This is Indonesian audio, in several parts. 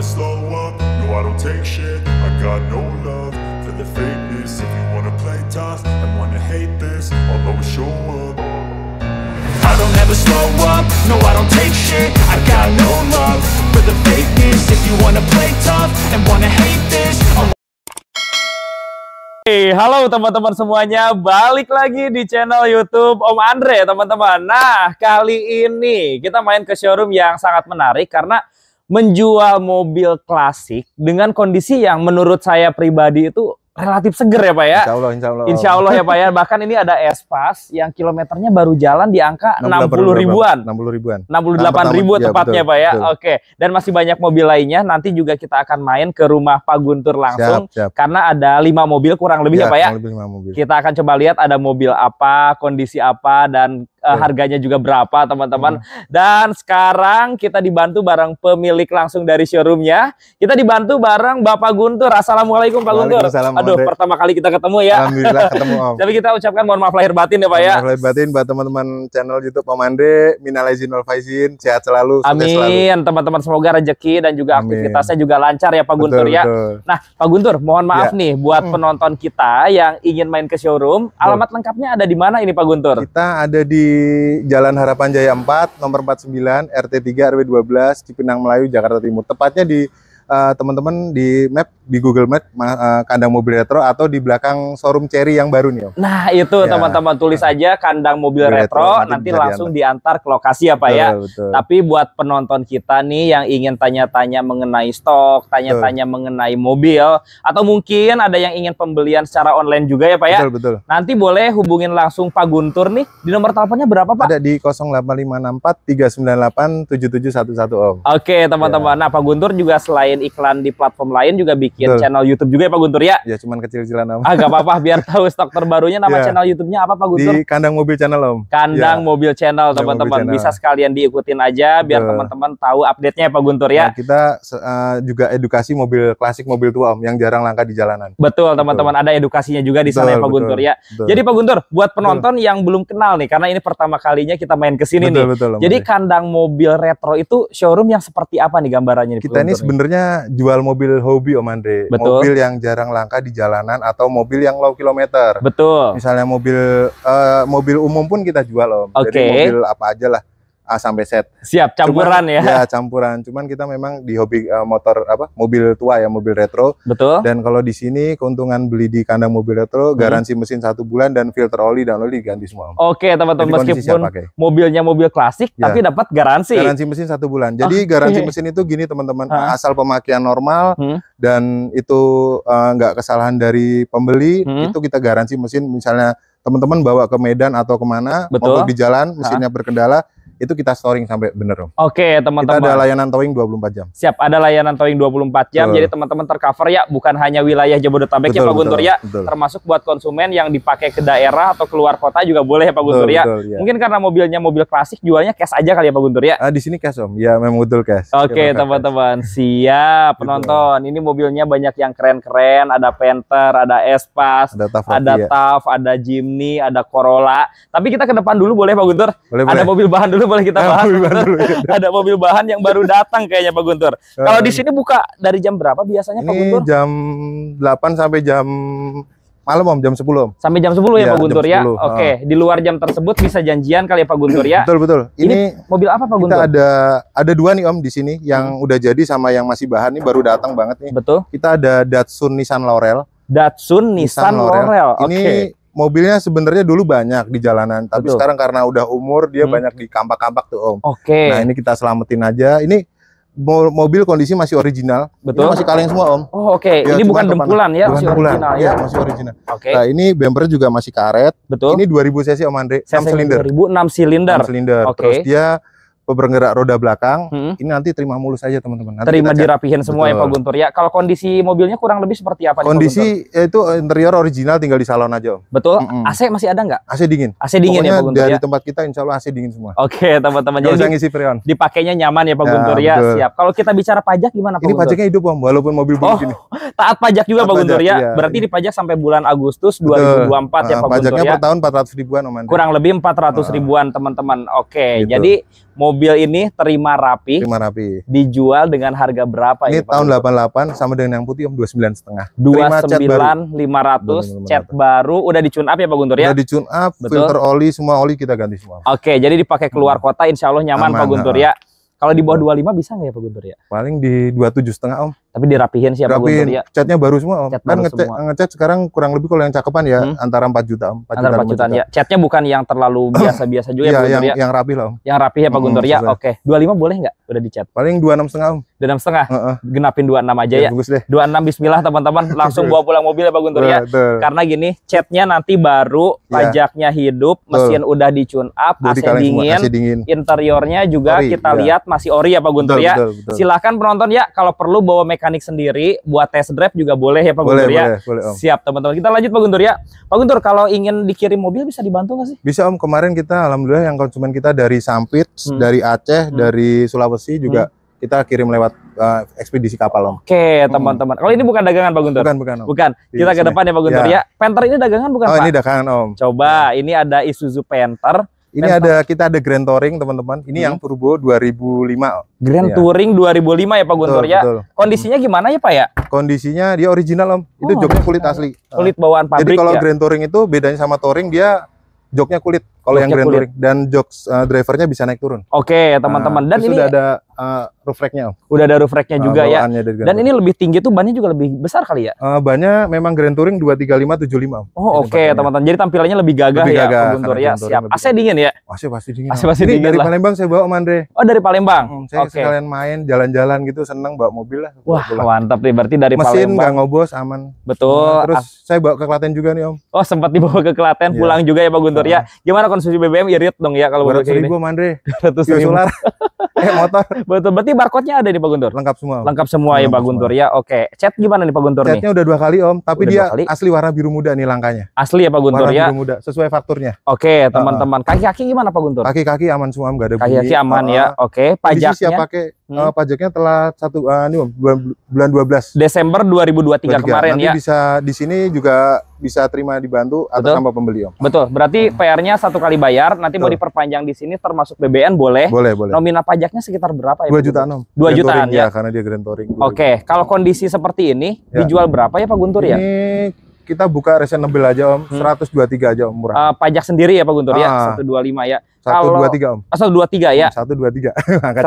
never slow up, no I don't take shit I got no love for the fakeness If you wanna play tough and wanna hate this I'll always show up I don't ever slow up, no I don't take shit I got no love for the fakeness If you wanna play tough and wanna hate this I'll Hey, halo teman-teman semuanya, balik lagi di channel YouTube Om Andre, teman-teman. Nah, kali ini kita main ke showroom yang sangat menarik karena menjual mobil klasik dengan kondisi yang menurut saya pribadi itu relatif seger ya Pak ya. Insya Allah, insya Allah. Insya Allah ya Pak ya. Bahkan ini ada Espas yang kilometernya baru jalan di angka 60 ribuan. 60 ribuan. 68 ribu ya, tepatnya betul, Pak ya. Betul. Oke. Dan masih banyak mobil lainnya. Nanti juga kita akan main ke rumah Pak Guntur langsung. Siap, siap. Karena ada lima mobil kurang lebih ya, ya Pak ya. Lebih mobil. Kita akan coba lihat ada mobil apa, kondisi apa, dan uh, harganya juga berapa teman-teman. Hmm. Dan sekarang kita dibantu bareng pemilik langsung dari showroomnya. Kita dibantu bareng Bapak Guntur. Assalamualaikum Pak Guntur. Aduh Andre. pertama kali kita ketemu ya. Alhamdulillah ketemu Om. Tapi kita ucapkan mohon maaf lahir batin ya Pak ya. Mohon lahir batin buat teman-teman channel YouTube Om Andre. Minal izin wal faizin. Sehat selalu. Amin teman-teman semoga rezeki dan juga aktivitasnya juga lancar ya Pak betul, Guntur ya. Betul. Nah Pak Guntur mohon maaf ya. nih buat hmm. penonton kita yang ingin main ke showroom. Alamat betul. lengkapnya ada di mana ini Pak Guntur? Kita ada di Jalan Harapan Jaya 4, nomor 49, RT 3, RW 12, Cipinang Melayu, Jakarta Timur. Tepatnya di Eh, teman-teman uh, di map di Google Map uh, kandang mobil retro atau di belakang showroom Cherry yang baru nih Om. Nah itu ya. teman-teman ya. tulis aja kandang mobil, retro, retro nanti langsung diantar. diantar ke lokasi ya, ya. betul, ya. Betul. Tapi buat penonton kita nih yang ingin tanya-tanya mengenai stok, tanya-tanya mengenai mobil atau mungkin ada yang ingin pembelian secara online juga ya Pak ya. Betul betul. Nanti boleh hubungin langsung Pak Guntur nih di nomor teleponnya berapa Pak? Ada di 085643987711 Om. Oke teman-teman. Ya. Nah Pak Guntur juga selain bikin iklan di platform lain juga bikin Betul. channel YouTube juga ya Pak Guntur ya? Ya cuman kecil-kecilan Om. Ah apa-apa biar tahu stok terbarunya nama yeah. channel YouTube-nya apa Pak Guntur? Di Kandang Mobil Channel Om. Kandang yeah. Mobil Channel teman-teman bisa sekalian diikutin aja biar teman-teman tahu update-nya ya Pak Guntur ya. Nah, kita uh, juga edukasi mobil klasik mobil tua Om yang jarang langka di jalanan. Betul teman-teman ada edukasinya juga di sana ya Pak Guntur ya. Betul. Jadi Pak Guntur buat penonton betul. yang belum kenal nih karena ini pertama kalinya kita main ke sini nih. Betul, Jadi Kandang Mobil Retro itu showroom yang seperti apa nih gambarannya Kita ini sebenarnya jual mobil hobi Om Andre. Betul. Mobil yang jarang langka di jalanan atau mobil yang low kilometer. Betul. Misalnya mobil uh, mobil umum pun kita jual Om. Okay. Jadi mobil apa aja lah A sampai Z. Siap, campuran Cuma, ya. Ya, campuran. Cuman kita memang di hobi uh, motor apa? mobil tua ya, mobil retro. Betul. Dan kalau di sini keuntungan beli di kandang mobil retro, hmm. garansi mesin satu bulan dan filter oli dan oli diganti semua. Oke, okay, teman-teman meskipun mobilnya mobil klasik ya. tapi dapat garansi. Garansi mesin satu bulan. Jadi oh, garansi mesin itu gini teman-teman, asal pemakaian normal hmm. dan itu e, nggak uh, kesalahan dari pembeli, hmm. itu kita garansi mesin misalnya teman-teman bawa ke Medan atau kemana, Betul. mobil di jalan, mesinnya ha? berkendala, itu kita storing sampai bener Om. Oke, okay, teman-teman. Kita ada layanan towing 24 jam. Siap, ada layanan towing 24 jam. Betul. Jadi teman-teman tercover ya, bukan hanya wilayah Jabodetabek ya, betul, ya Pak betul, Guntur ya, betul. termasuk buat konsumen yang dipakai ke daerah atau keluar kota juga boleh ya Pak betul, Guntur ya. Betul, ya. Mungkin karena mobilnya mobil klasik jualnya cash aja kali ya Pak Guntur ya. Ah, di sini cash Om. Ya, memang betul cash. Oke, okay, teman-teman. Siap, gitu. penonton. Ini mobilnya banyak yang keren-keren, ada Panther, ada Espas, ada Taf, ada, ya. ada Jimny, ada Corolla. Tapi kita ke depan dulu boleh Pak Guntur? Boleh, ada boleh. mobil bahan dulu boleh kita eh, bahas. Mobil baru, ya. ada mobil bahan yang baru datang kayaknya Pak Guntur. Kalau di eh. sini buka dari jam berapa biasanya Pak Guntur? Jam 8 sampai jam malam Om, jam 10 Om. Sampai jam 10 ya, ya Pak Guntur ya. Oke, okay. Ah. di luar jam tersebut bisa janjian kali ya Pak Guntur ya. Betul betul. Ini, ini mobil apa Pak Guntur? Kita ada ada dua nih Om di sini yang hmm. udah jadi sama yang masih bahan nih baru datang banget nih. Betul. Kita ada Datsun Nissan Laurel. Datsun Nissan, Nissan Laurel. Laurel. Ini okay mobilnya sebenarnya dulu banyak di jalanan, tapi Betul. sekarang karena udah umur dia hmm. banyak di kampak-kampak tuh Om. Oke. Okay. Nah ini kita selamatin aja. Ini mobil kondisi masih original. Betul. Ini masih kaleng semua Om. Oh oke. Okay. Ya, ini bukan dempulan ya, bukan masih dempulan. original ya. Iya, masih original. Oke. Okay. Nah ini bumper juga masih karet. Betul. Ini 2000 cc Om Andre. 6 silinder. 2000 6 silinder. 6 silinder. Okay. Terus dia penggerak roda belakang. Hmm. Ini nanti terima mulus aja teman-teman. Terima dirapihin semua ya Pak Guntur ya. Kalau kondisi mobilnya kurang lebih seperti apa? Kondisi nih, Pak eh, itu interior original tinggal di salon aja. Betul. Mm -mm. AC masih ada nggak? AC dingin. AC dingin Pokoknya ya Pak Guntur dari ya. tempat kita Insya Allah AC dingin semua. Oke teman-teman. Jadi ngisi freon. Dipakainya nyaman ya Pak ya, Guntur ya. Betul. Siap. Kalau kita bicara pajak gimana Pak ini Guntur? pajaknya hidup Om walaupun mobil oh, begini. Taat pajak juga taat Pak Guntur ya. ya. Berarti dipajak sampai bulan Agustus 2024 betul. ya ah, Pak Guntur ya. Pajaknya per tahun 400 ribuan Om. Kurang lebih 400 ribuan teman-teman. Oke. Gitu. Jadi mobil ini terima rapi. Terima rapi. Dijual dengan harga berapa ini? Ini tahun 88 sama dengan yang putih Om 29 setengah. lima ratus. cat baru udah di tune up ya Pak Guntur ya? Udah di tune up, Betul. filter oli semua oli kita ganti semua. Oke, jadi dipakai keluar hmm. kota insya Allah nyaman aman, Pak Guntur aman. ya. Kalau di bawah 25 bisa nggak ya Pak Guntur ya? Paling di 27 setengah Om. Tapi dirapihin sih apa gue ya. Catnya baru semua. Cat kan baru ngecat, semua. ngecat sekarang kurang lebih kalau yang cakepan ya hmm? antara 4 juta, 4 antara 4 juta. ya. Catnya bukan yang terlalu biasa-biasa juga ya, Pak iya, yang, ya? Yang rapi lah. Yang rapi ya Pak hmm, Guntur ya. Oke. Okay. 25 boleh nggak? Udah dicat. Paling 26 setengah. 26 setengah. Uh -uh. Genapin 26 aja ya. ya. Bagus deh. 26 bismillah teman-teman langsung bawa pulang mobil ya Pak Guntur ya. Karena gini, catnya nanti baru, iya. pajaknya hidup, mesin udah di tune up, AC dingin, dingin, interiornya juga kita iya. lihat masih ori ya Pak Guntur ya. Silahkan penonton ya kalau perlu bawa make mekanik sendiri buat test drive juga boleh ya Pak boleh, Guntur ya. Boleh, boleh, om. Siap teman-teman. Kita lanjut Pak Guntur ya. Pak Guntur kalau ingin dikirim mobil bisa dibantu nggak sih? Bisa Om. Kemarin kita alhamdulillah yang konsumen kita dari Sampit, hmm. dari Aceh, hmm. dari Sulawesi juga hmm kita kirim lewat uh, ekspedisi kapal om. Oke teman-teman. Kalau hmm. oh, ini bukan dagangan pak Guntur. Bukan bukan om. Bukan. Kita ke depan ya pak Guntur ya. ya. Panther ini dagangan bukan oh, pak? Oh ini dagangan om. Coba ya. ini ada Isuzu Panther ini ada kita ada Grand Touring teman-teman. Ini hmm. yang turbo 2005. Grand ya. Touring 2005 ya Pak Guntur betul, ya. Betul. Kondisinya gimana ya Pak ya? Kondisinya dia original Om. Itu oh, joknya kulit asli. Kulit bawaan pabrik Jadi kalau ya? Grand Touring itu bedanya sama Touring dia joknya kulit. Kalau yang grand touring dan jokes uh, drivernya bisa naik turun. Oke, okay, teman-teman. Eh, dan ini sudah ada uh, roof rack-nya. Udah ada roof rack uh, juga ya. Dan ini lebih tinggi tuh bannya juga lebih besar kali ya. Uh, bannya memang grand touring 23575. Oh, oke, okay, teman-teman. Jadi tampilannya lebih gagah lebih ya gagah, Guntur ya. Siap. AC dingin ya? AC pasti dingin. AC pasti dingin. Ini dari lah. Palembang saya bawa Mandre. Andre. Oh, dari Palembang. Hmm, saya okay. sekalian main jalan-jalan gitu senang bawa mobil lah. Wah, pulang. mantap nih. Berarti dari Mesin Palembang. Mesin nggak ngobos, aman. Betul. terus ah. saya bawa ke Klaten juga nih, Om. Oh, sempat dibawa ke Klaten, iya. pulang juga ya Pak Guntur ya. Ah. Gimana konsumsi BBM irit ya dong ya kalau berarti. kayak ini. Gue mandre. Ratus iya, ribu. solar. eh motor. Betul. Berarti barcode-nya ada di Pak Guntur. Lengkap semua. Om. Lengkap semua ya, Lengkap ya Pak Guntur ya. Oke. Chat gimana nih Pak Guntur Catnya nih? udah dua kali Om, tapi udah dia asli warna biru muda nih langkanya. Asli ya Pak Guntur warna ya. biru muda sesuai fakturnya. Oke, teman-teman. Kaki-kaki gimana Pak Guntur? Kaki-kaki aman semua, enggak ada bunyi. Kaki-kaki aman ya. Oke, pajaknya. Siap pakai Eh, hmm. uh, pajaknya telah satu uh, ini bulan, bulan 12 Desember 2023 23. kemarin Nanti ya. bisa di sini juga bisa terima dibantu atau tambah pembeli om. Betul. Berarti hmm. PR-nya satu kali bayar, nanti Betul. mau diperpanjang di sini termasuk BBN boleh. Boleh, boleh. Nominal pajaknya sekitar berapa ya? 2 jutaan om. 2 jutaan ya. ya. karena dia grand touring. Oke, okay. kalau kondisi seperti ini ya. dijual berapa ya Pak Guntur ini, ya? Ini kita buka reasonable aja om, hmm. 123 aja om murah. Uh, pajak sendiri ya Pak Guntur ya? ah. ya, 125 ah, ya. 123 om. Oh, 123 ya. 123. Angkat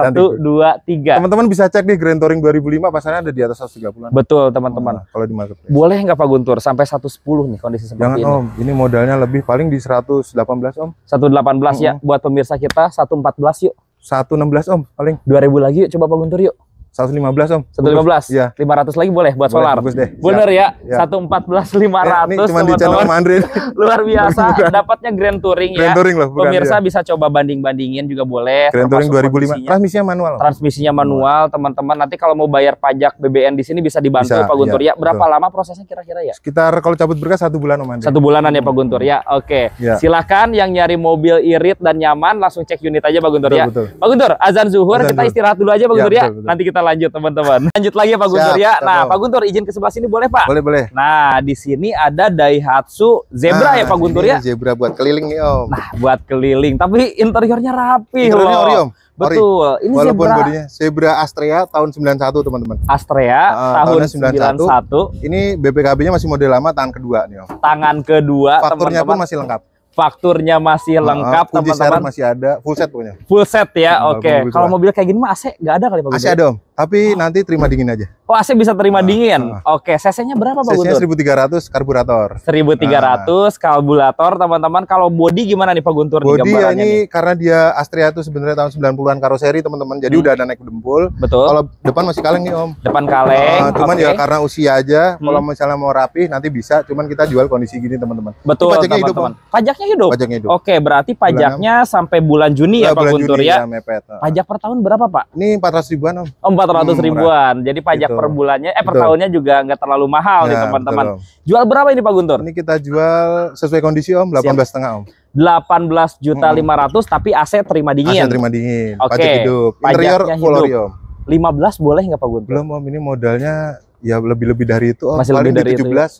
123. Teman-teman bisa cek di Grand Touring 2005 pasarnya ada di atas 130-an. Betul teman-teman. Oh, kalau di market. Boleh nggak Pak Guntur sampai 110 nih kondisi seperti Jangan, ini? Jangan om, ini modalnya lebih paling di 118 om. 118 mm -hmm. ya, buat pemirsa kita 114 yuk. 116 om paling. 2000 lagi yuk, coba Pak Guntur yuk. 115 om. 115. Iya. 500 lagi boleh buat boleh, solar. Bagus deh. Bener ya. ya. 114 500. Eh, ini cuma di channel Luar biasa. Dapatnya Grand Touring ya. Grand Touring loh. Bukan Pemirsa iya. bisa coba banding-bandingin juga boleh. Grand Touring 2005. Transmisinya manual. Transmisinya manual. Teman-teman nanti kalau mau bayar pajak BBN di sini bisa dibantu bisa, Pak Guntur ya. ya. Berapa betul. lama prosesnya kira-kira ya? Sekitar kalau cabut berkas satu bulan om Andri. Satu bulanan ya Pak Guntur ya. Hmm. Oke. Ya. Silahkan yang nyari mobil irit dan nyaman langsung cek unit aja Pak Guntur betul, ya. Betul. Pak Guntur, azan zuhur azan kita istirahat dulu aja Pak iya, Guntur ya. Nanti kita lanjut teman-teman. Lanjut lagi ya Pak Guntur ya. Nah, Pak Guntur izin ke sebelah sini boleh Pak? Boleh, boleh. Nah, di sini ada Daihatsu Zebra nah, ya Pak Guntur ya. Zebra buat keliling nih Om. Nah, buat keliling, tapi interiornya rapi interiornya loh. Oriom. Betul. Ini Walaupun zebra. bodinya Zebra Astrea tahun 91, teman-teman. Astrea uh, tahun 91. 91. Ini BPKB-nya masih model lama tangan kedua nih, Om. Tangan kedua, Fakturnya teman -teman. pun masih lengkap. Fakturnya masih ah, lengkap, teman-teman. masih ada, full set punya. Full set ya. Oke. Okay. Kalau mobil kayak gini mah AC nggak ada kali, Pak. AC ada, Om tapi oh. nanti terima dingin aja. Oh, AC bisa terima ah, dingin. Ah. ah. Oke, CC-nya berapa Pak Guntur? CC-nya 1300 karburator. 1300 ah. karburator, teman-teman. Kalau body gimana nih Pak Guntur body ya ini nih? karena dia Astrea itu sebenarnya tahun 90-an karoseri, teman-teman. Jadi hmm. udah ada naik dempul. Betul. Kalau depan masih kaleng nih, Om. Depan kaleng. Ah, cuman okay. ya karena usia aja, hmm. kalau misalnya mau rapi nanti bisa, cuman kita jual kondisi gini, teman-teman. Betul, pajaknya teman -teman. hidup. Pajaknya hidup. Pajaknya hidup. Oke, berarti pajaknya bulan sampai bulan Juni ya Pak bulan Guntur Juni, ya. ya mepet. Ah. Pajak per tahun berapa, Pak? Ini 400 ribuan, Om oh, empat ratus hmm, ribuan. Jadi pajak gitu. per bulannya, eh per gitu. tahunnya juga nggak terlalu mahal ya, nih teman-teman. Jual berapa ini Pak Guntur? Ini kita jual sesuai kondisi Om, delapan belas setengah Om. Delapan juta lima ratus, tapi AC terima dingin. AC terima dingin. Oke. Okay. Pajak hidup. Interior full Om. Lima belas boleh nggak Pak Guntur? Belum Om, ini modalnya ya lebih-lebih dari itu Om. masih lebih dari 17 ya? belas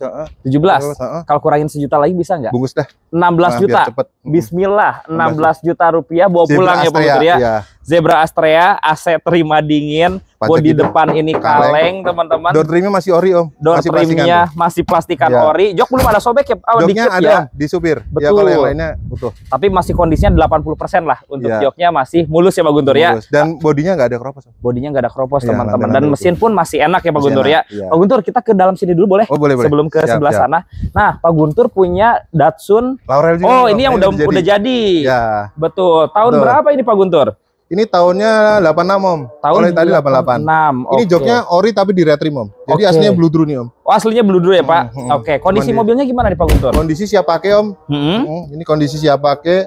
tujuh belas kalau kurangin sejuta lagi bisa nggak bungkus dah 16 nah, juta cepet. Hmm. Bismillah 16 juta rupiah bawa pulang ya Pak Guntur ya. Iya. Zebra Astrea, AC terima dingin, bodi gitu. depan ini kaleng, teman-teman. Door trimnya masih ori, Om. Door masih trimnya plastikan. masih plastikan ya. ori. Jok belum ada sobek ya? Oh, Joknya ada ya. di supir. Iya, Betul. Ya kalau yang lainnya utuh. Tapi masih kondisinya 80% lah untuk ya. joknya masih mulus ya Pak Guntur ya. Dan bodinya nggak ada keropos. Bodinya nggak ada keropos, iya, teman-teman. Ya, Dan mesin pun masih enak ya Pak Guntur ya. ya. Pak Guntur, kita ke dalam sini dulu boleh? Oh, boleh, boleh. Sebelum ke siap, sebelah siap. sana. Nah, Pak Guntur punya Datsun. Laurel Oh, ini yang udah udah jadi. Iya. Betul. Tahun berapa ini Pak Guntur? Ini tahunnya 86 Om. Tahun tadi tadi 88. Enam. Ini okay. joknya ori tapi di retrim Om. Jadi okay. aslinya bludru nih Om. Oh, aslinya bludru ya, Pak. Hmm, hmm. hmm. Oke, okay. kondisi Cuman mobilnya gimana nih Pak Guntur? Kondisi siap pakai Om. Hmm. Hmm. Ini kondisi siap pakai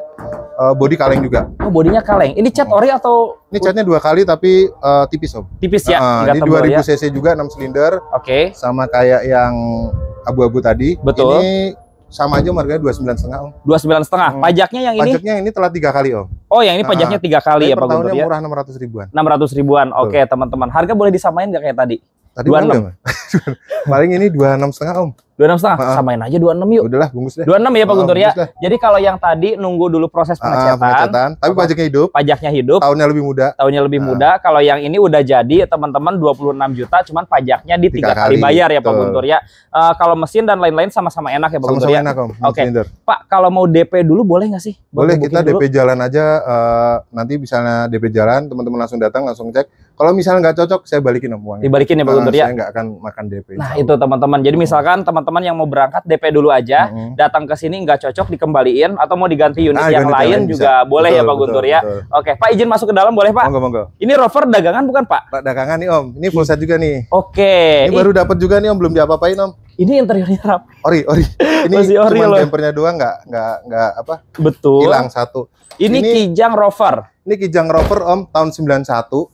uh, body kaleng juga. Oh, bodinya kaleng. Ini cat ori atau Ini catnya dua kali tapi uh, tipis Om. Tipis ya. Uh, ini 2000 ya. cc juga 6 silinder. Oke. Okay. Sama kayak yang abu-abu tadi. Betul. Ini sama aja harganya dua sembilan setengah om. Dua sembilan setengah. Hmm. Pajaknya yang ini? Pajaknya ini telah tiga kali om. Oh yang ini nah, pajaknya ah. tiga kali ya Pak Guntur ya? murah enam ratus ribuan. Enam ratus ribuan. Oke okay, teman-teman. Harga boleh disamain nggak kayak tadi? Tadi dua enam. Ya, Paling ini dua enam setengah Om. Dua enam setengah. Samain aja dua enam yuk. Udahlah bungkus deh. enam ya Pak Guntur ya. Jadi kalau yang tadi nunggu dulu proses pengecatan. Tapi pajaknya hidup. Pajaknya hidup. Tahunnya lebih muda. Tahunnya lebih muda. Kalau yang ini udah jadi teman-teman dua puluh enam juta cuman pajaknya di tiga kali, bayar ya Pak Guntur ya. Uh, kalau mesin dan lain-lain sama-sama enak ya Pak Guntur ya. enak Om. Oke. Pak kalau mau DP dulu boleh nggak sih? Boleh, kita DP jalan aja uh, nanti misalnya DP jalan teman-teman langsung datang langsung cek kalau misalnya nggak cocok, saya balikin om uangnya. Dibalikin ya Pak Guntur ya. Saya nggak akan makan DP. Nah itu teman-teman. Jadi hmm. misalkan teman-teman yang mau berangkat DP dulu aja, hmm. datang ke sini nggak cocok dikembaliin atau mau diganti unit nah, yang lain bisa. juga boleh ya Pak Guntur ya. Betul. Oke Pak izin masuk ke dalam boleh Pak? Monggo monggo. Ini rover dagangan bukan Pak? Pak dagangan nih Om. Ini full set juga nih. Oke. Ini baru dapat juga nih Om belum diapa-apain Om. Ini interiornya rapi. Ori, ori. Ini Masih ori cuma bumpernya doang nggak nggak nggak apa? Betul. Hilang satu. Ini, ini Kijang Rover. Ini Kijang Rover Om tahun 91.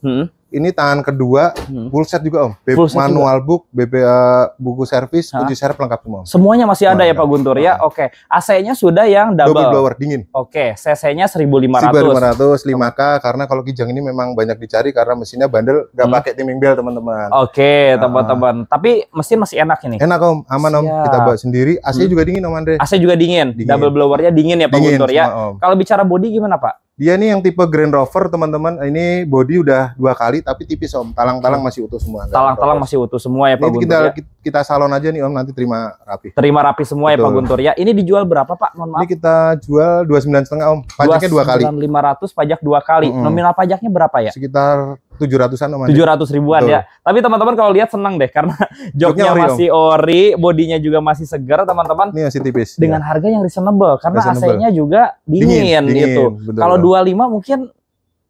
Hmm ini tangan kedua hmm. full set juga om B full set manual juga. book BB uh, eh, buku servis kunci serep lengkap semua semuanya masih ada ya Pak Guntur ya oke okay. AC-nya sudah yang double, double blower dingin oke okay. CC-nya 1500 1500 5K karena kalau Kijang ini memang banyak dicari karena mesinnya bandel gak hmm. pakai timing belt teman-teman oke okay, nah. teman-teman tapi mesin masih enak ini enak om aman Siap. kita bawa sendiri AC hmm. juga dingin om Andre AC juga dingin, dingin. double blowernya dingin ya Pak dingin, Guntur ya kalau bicara body gimana Pak dia ini yang tipe Grand Rover, teman-teman. Ini body udah dua kali tapi tipis Om. Talang-talang hmm. masih utuh semua. Talang-talang masih utuh semua ya Pak ini Guntur. Kita ya? kita salon aja nih Om nanti terima rapi. Terima rapi semua Betul. ya Pak Guntur ya. Ini dijual berapa Pak? Mohon maaf. Ini kita jual dua sembilan setengah Om. Pajaknya dua kali. Lima ratus pajak dua kali. Mm -hmm. Nominal pajaknya berapa ya? Sekitar tujuh ratusan tujuh ratus ribuan ya. Betul. ya tapi teman-teman kalau lihat senang deh karena joknya masih ori bodinya juga masih segar teman-teman ini masih tipis dengan ya. harga yang reasonable karena AC-nya juga dingin, dingin, gitu. dingin gitu kalau dua lima mungkin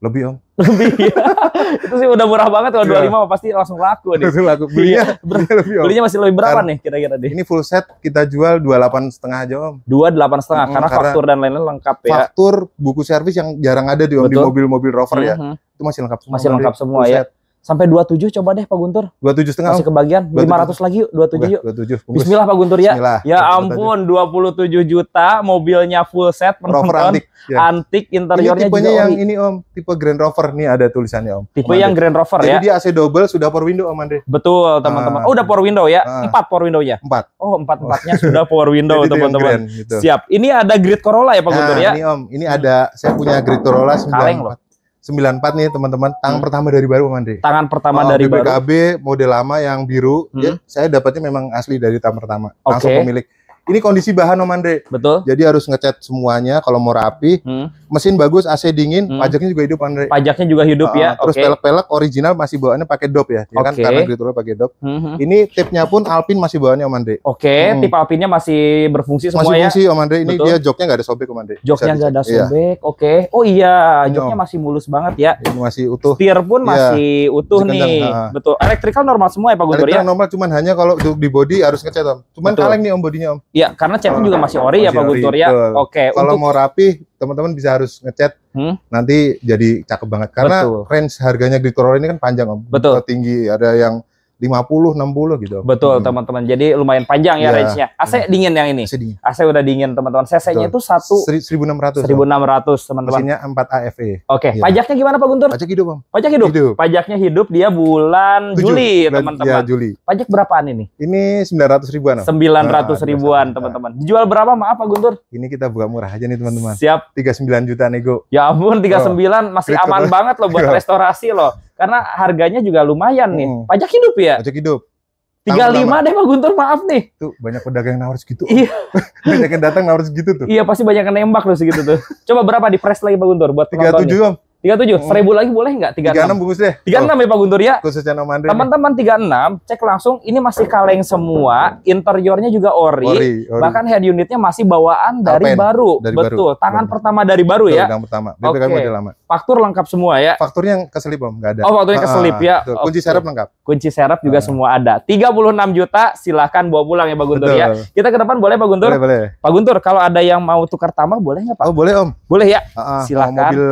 lebih om. Lebih. Ya. itu sih udah murah banget kalau yeah. lima pasti langsung laku nih. Langsung laku. Belinya, iya, belinya lebih om. Belinya masih lebih berapa karena nih kira-kira deh Ini full set kita jual dua delapan setengah aja om. Dua delapan setengah karena faktur dan lain-lain lengkap ya. Faktur, buku servis yang jarang ada di om di mobil-mobil rover mm -hmm. ya. Mm-hmm. Itu masih lengkap semua. Masih lengkap semua ya. Set sampai 27 coba deh Pak Guntur. 27 setengah. Masih kebagian 500 lagi yuk 27 yuk. 27. Bungkus. Bismillah Pak Guntur ya. Bismillah. Ya ampun 27 juta mobilnya full set penonton Rover antik, ya. antik interiornya ini tipenya juga yang om. ini Om, tipe Grand Rover nih ada tulisannya Om. Tipe om yang Grand Rover ya. Jadi dia AC double sudah power window Om Andre. Betul ah. teman-teman. Ah. Oh udah power window ya. Ah. Empat power window ya. Empat. Oh, empat-empatnya oh. sudah power window teman-teman. Gitu. Siap. Ini ada grid Corolla ya Pak nah, Guntur ya. ini Om, ini ada saya punya grid Corolla 94. Kaleng loh. 94 nih teman-teman. Tangan hmm. pertama dari baru Mandri. Tangan pertama oh, dari BBKB, baru. bkb model lama yang biru. Hmm. Ya, saya dapatnya memang asli dari tangan pertama. Okay. Langsung pemilik. Ini kondisi bahan Om Andre. Betul. Jadi harus ngecat semuanya kalau mau rapi. Hmm mesin bagus, AC dingin, hmm. pajaknya juga hidup Andre. Pajaknya juga hidup uh, ya. Ah, terus okay. pelek-pelek original masih bawaannya pakai dop ya, ya okay. kan karena loh pakai dop. Hmm, hmm. Ini tipnya pun Alpin masih bawaannya Om Andre. Oke, okay, hmm. tip Alpinnya masih berfungsi semua masih ya. Masih fungsi Om Andre. Ini Betul. dia joknya nggak ada sobek Om Andre. Joknya nggak ada iya. sobek. Iya. Oke. Okay. Oh iya, joknya masih mulus banget ya. Ini masih utuh. Setir pun yeah. masih utuh masih nih. Nah. Betul. Elektrikal normal semua ya Pak Guntur ya. normal cuman hanya kalau di body harus ngecat Om. Cuman Betul. kaleng nih Om bodinya Om. Iya, karena catnya juga masih ori ya Pak Guntur ya. Oke, kalau mau rapi teman-teman bisa harus ngechat hmm? nanti jadi cakep banget karena Betul. range harganya di ini kan panjang om. Betul. tinggi ada yang 50, 60 gitu. Betul hmm. teman-teman. Hmm. Jadi lumayan panjang ya, ya range-nya. AC ya. Hmm. dingin yang ini. AC dingin. AC udah dingin teman-teman. CC-nya itu 1 1600. 1600 teman-teman. Mesinnya 4 AFE. Oke, okay. ya. pajaknya gimana Pak Guntur? Pajak hidup, Bang. Pajak hidup. hidup. Pajaknya hidup dia bulan 7. Juli teman-teman. Ya, Juli. Pajak berapaan ini? Ini 900 ribuan. Oh? Nah, 900 ribuan teman-teman. Dijual berapa maaf Pak Guntur? Ini kita buka murah aja nih teman-teman. Siap. 39 juta nego. Ya ampun 39 oh. masih aman banget loh buat restorasi loh. Karena harganya juga lumayan nih. Hmm. Pajak hidup ya? Pajak hidup. 35 lima deh Pak Guntur, maaf nih. Tuh, banyak pedagang yang nawar segitu. Iya. banyak yang datang nawar segitu tuh. Iya, pasti banyak yang nembak loh segitu tuh. Coba berapa di press lagi Pak Guntur buat 37, Om tiga tujuh oh. seribu lagi boleh nggak tiga enam bungkus deh tiga enam ya Pak Guntur ya khususnya nomor teman-teman tiga enam cek langsung ini masih kaleng semua interiornya juga ori, ori, ori. bahkan head unitnya masih bawaan dari Alpen, baru dari betul baru. tangan baru. pertama dari baru ya tangan pertama BPK okay. faktur lengkap semua ya fakturnya yang keselip om nggak ada oh fakturnya ah, keselip ya betul. kunci okay. lengkap kunci serep juga ah. semua ada tiga puluh enam juta silahkan bawa pulang ya Pak Guntur betul. ya kita ke depan boleh Pak Guntur boleh, boleh. Pak Guntur kalau ada yang mau tukar tambah boleh nggak Pak oh boleh om boleh ya silakan ah, ah. silahkan mobil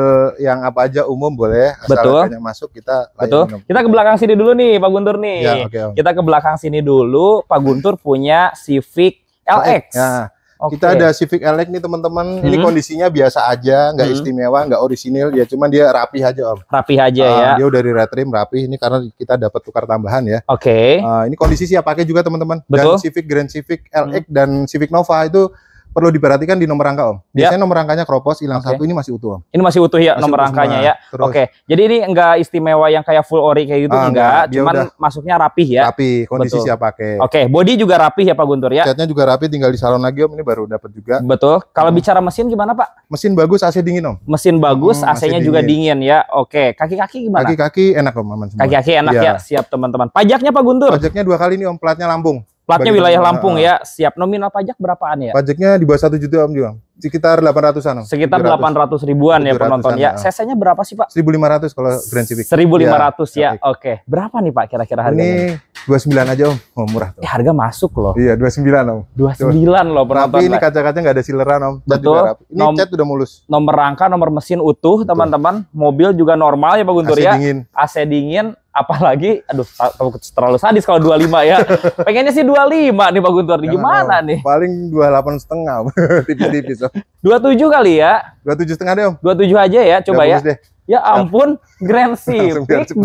yang apa apa aja umum boleh asal betul banyak masuk kita betul kita ke belakang sini dulu nih Pak Guntur nih ya, okay, om. kita ke belakang sini dulu Pak hmm. Guntur punya Civic LX ya. Okay. Kita ada Civic LX nih teman-teman. Hmm. Ini kondisinya biasa aja, nggak hmm. istimewa, nggak orisinil, ya cuman dia rapi aja om. Rapi aja uh, ya. Dia udah di retrim rapi. Ini karena kita dapat tukar tambahan ya. Oke. Okay. Uh, ini kondisi siap pakai juga teman-teman. Dan Civic Grand Civic LX hmm. dan Civic Nova itu perlu diperhatikan di nomor rangka om. Ya. Biasanya ya. nomor rangkanya kropos hilang okay. satu ini masih utuh om. Ini masih utuh ya masih nomor utuh rangkanya ya. Oke. Okay. Jadi ini enggak istimewa yang kayak full ori kayak gitu ah, enggak, enggak. Ya cuman masuknya rapih ya. Rapi, kondisi Betul. siap pakai. Oke, okay. body juga rapih ya Pak Guntur ya. Catnya juga rapi tinggal di salon lagi om ini baru dapat juga. Betul. Kalau hmm. bicara mesin gimana Pak? Mesin bagus, AC dingin om. Mesin bagus, hmm, AC-nya AC juga dingin ya. Oke. Okay. Kaki-kaki gimana? Kaki-kaki enak om aman semua. Kaki-kaki enak ya. ya. Siap teman-teman. Pajaknya Pak Guntur? Pajaknya dua kali ini om, platnya lambung. Platnya wilayah Lampung ya. Ah. Siap. Nominal pajak berapaan ya? Pajaknya di bawah satu juta Om Juang. Sekitar delapan an Om. Sekitar ratus ribuan ya penonton ya. CC-nya ya. berapa sih Pak? Seribu lima ratus kalau Grand Civic. 1500 ya, ya. ya. Oke. Berapa nih Pak kira-kira harganya? Ini Dua sembilan aja Om. Oh, murah tuh. Eh, harga masuk loh. Iya, dua sembilan Om. Dua sembilan loh penonton. Tapi ini kaca-kaca nggak ada sileran Om. Betul. Ini Nom cat udah mulus. Nomor rangka, nomor mesin utuh teman-teman. Mobil juga normal ya Pak Guntur AC ya. Dingin. AC dingin apalagi aduh terlalu sadis kalau 25 ya. Pengennya sih 25 nih Pak Guntur. Jangan Gimana tahu. nih? Paling 28 setengah tipis-tipis. 27 kali ya. 27 setengah deh, Om. 27 aja ya, coba ya. Deh. Ya ampun, Grand Civic 27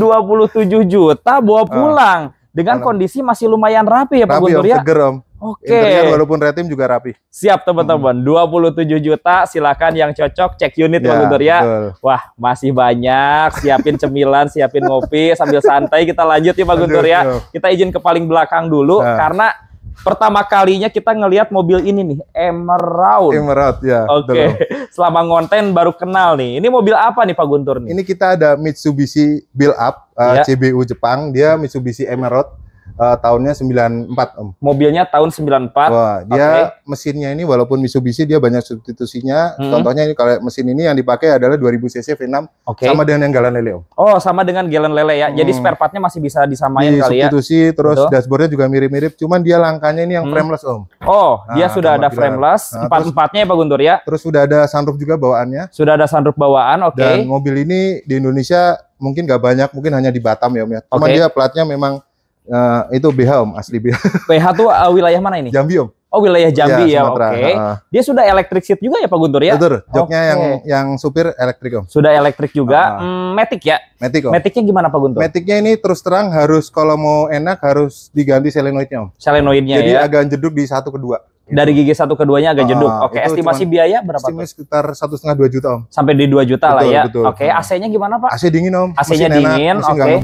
juta bawa ah. pulang uh, dengan Anak. kondisi masih lumayan rapi ya Pak rapi, Guntur om, ya. Seger, om. Oke. Interior walaupun retim juga rapi. Siap teman-teman. Hmm. 27 juta silakan yang cocok cek unit ya, Bang ya. Wah, masih banyak. Siapin cemilan, siapin ngopi sambil santai kita lanjut ya Bang Guntur ya. Kita izin ke paling belakang dulu ya. karena pertama kalinya kita ngelihat mobil ini nih, Emerald. Emerald ya. Oke. Okay. Selama ngonten baru kenal nih. Ini mobil apa nih Pak Guntur nih? Ini kita ada Mitsubishi Build Up uh, ya. CBU Jepang. Dia Mitsubishi Emerald uh, tahunnya 94 Om. Mobilnya tahun 94. Wah, dia okay. mesinnya ini walaupun Mitsubishi dia banyak substitusinya. Hmm. Contohnya ini kalau mesin ini yang dipakai adalah 2000 cc V6 okay. sama dengan yang Galan Lele Om. Oh, sama dengan Galan Lele ya. Hmm. Jadi spare partnya masih bisa disamain Di kali substitusi, ya. Substitusi terus Betul. dashboardnya juga mirip-mirip, cuman dia langkanya ini yang hmm. frameless Om. Oh, nah, dia sudah ada frameless, nah, empat-empatnya ya Pak Guntur ya. Terus sudah ada sunroof juga bawaannya. Sudah ada sunroof bawaan, oke. Okay. Dan mobil ini di Indonesia mungkin gak banyak, mungkin hanya di Batam ya Om ya. Cuman okay. dia platnya memang Eh, itu BH om, asli BH. BH tuh uh, wilayah mana ini? Jambi om. Oh wilayah iya, Jambi ya, ya oke. Okay. Uh, Dia sudah electric seat juga ya Pak Guntur ya? Betul, joknya okay. yang yang supir elektrik om. Sudah elektrik juga, uh, hmm, Matic ya? Matic om. Maticnya gimana Pak Guntur? Maticnya ini terus terang harus kalau mau enak harus diganti selenoidnya om. Selenoidnya Jadi ya? Jadi agak jeduk di satu kedua. Gitu. Dari gigi satu keduanya agak jeduk. Ah, oke, estimasi estimasi biaya berapa? Estimasi sekitar satu setengah dua juta om. Sampai di dua juta betul, lah ya. Oke, okay. Hmm. AC-nya gimana pak? AC dingin om. AC-nya dingin, oke. Okay.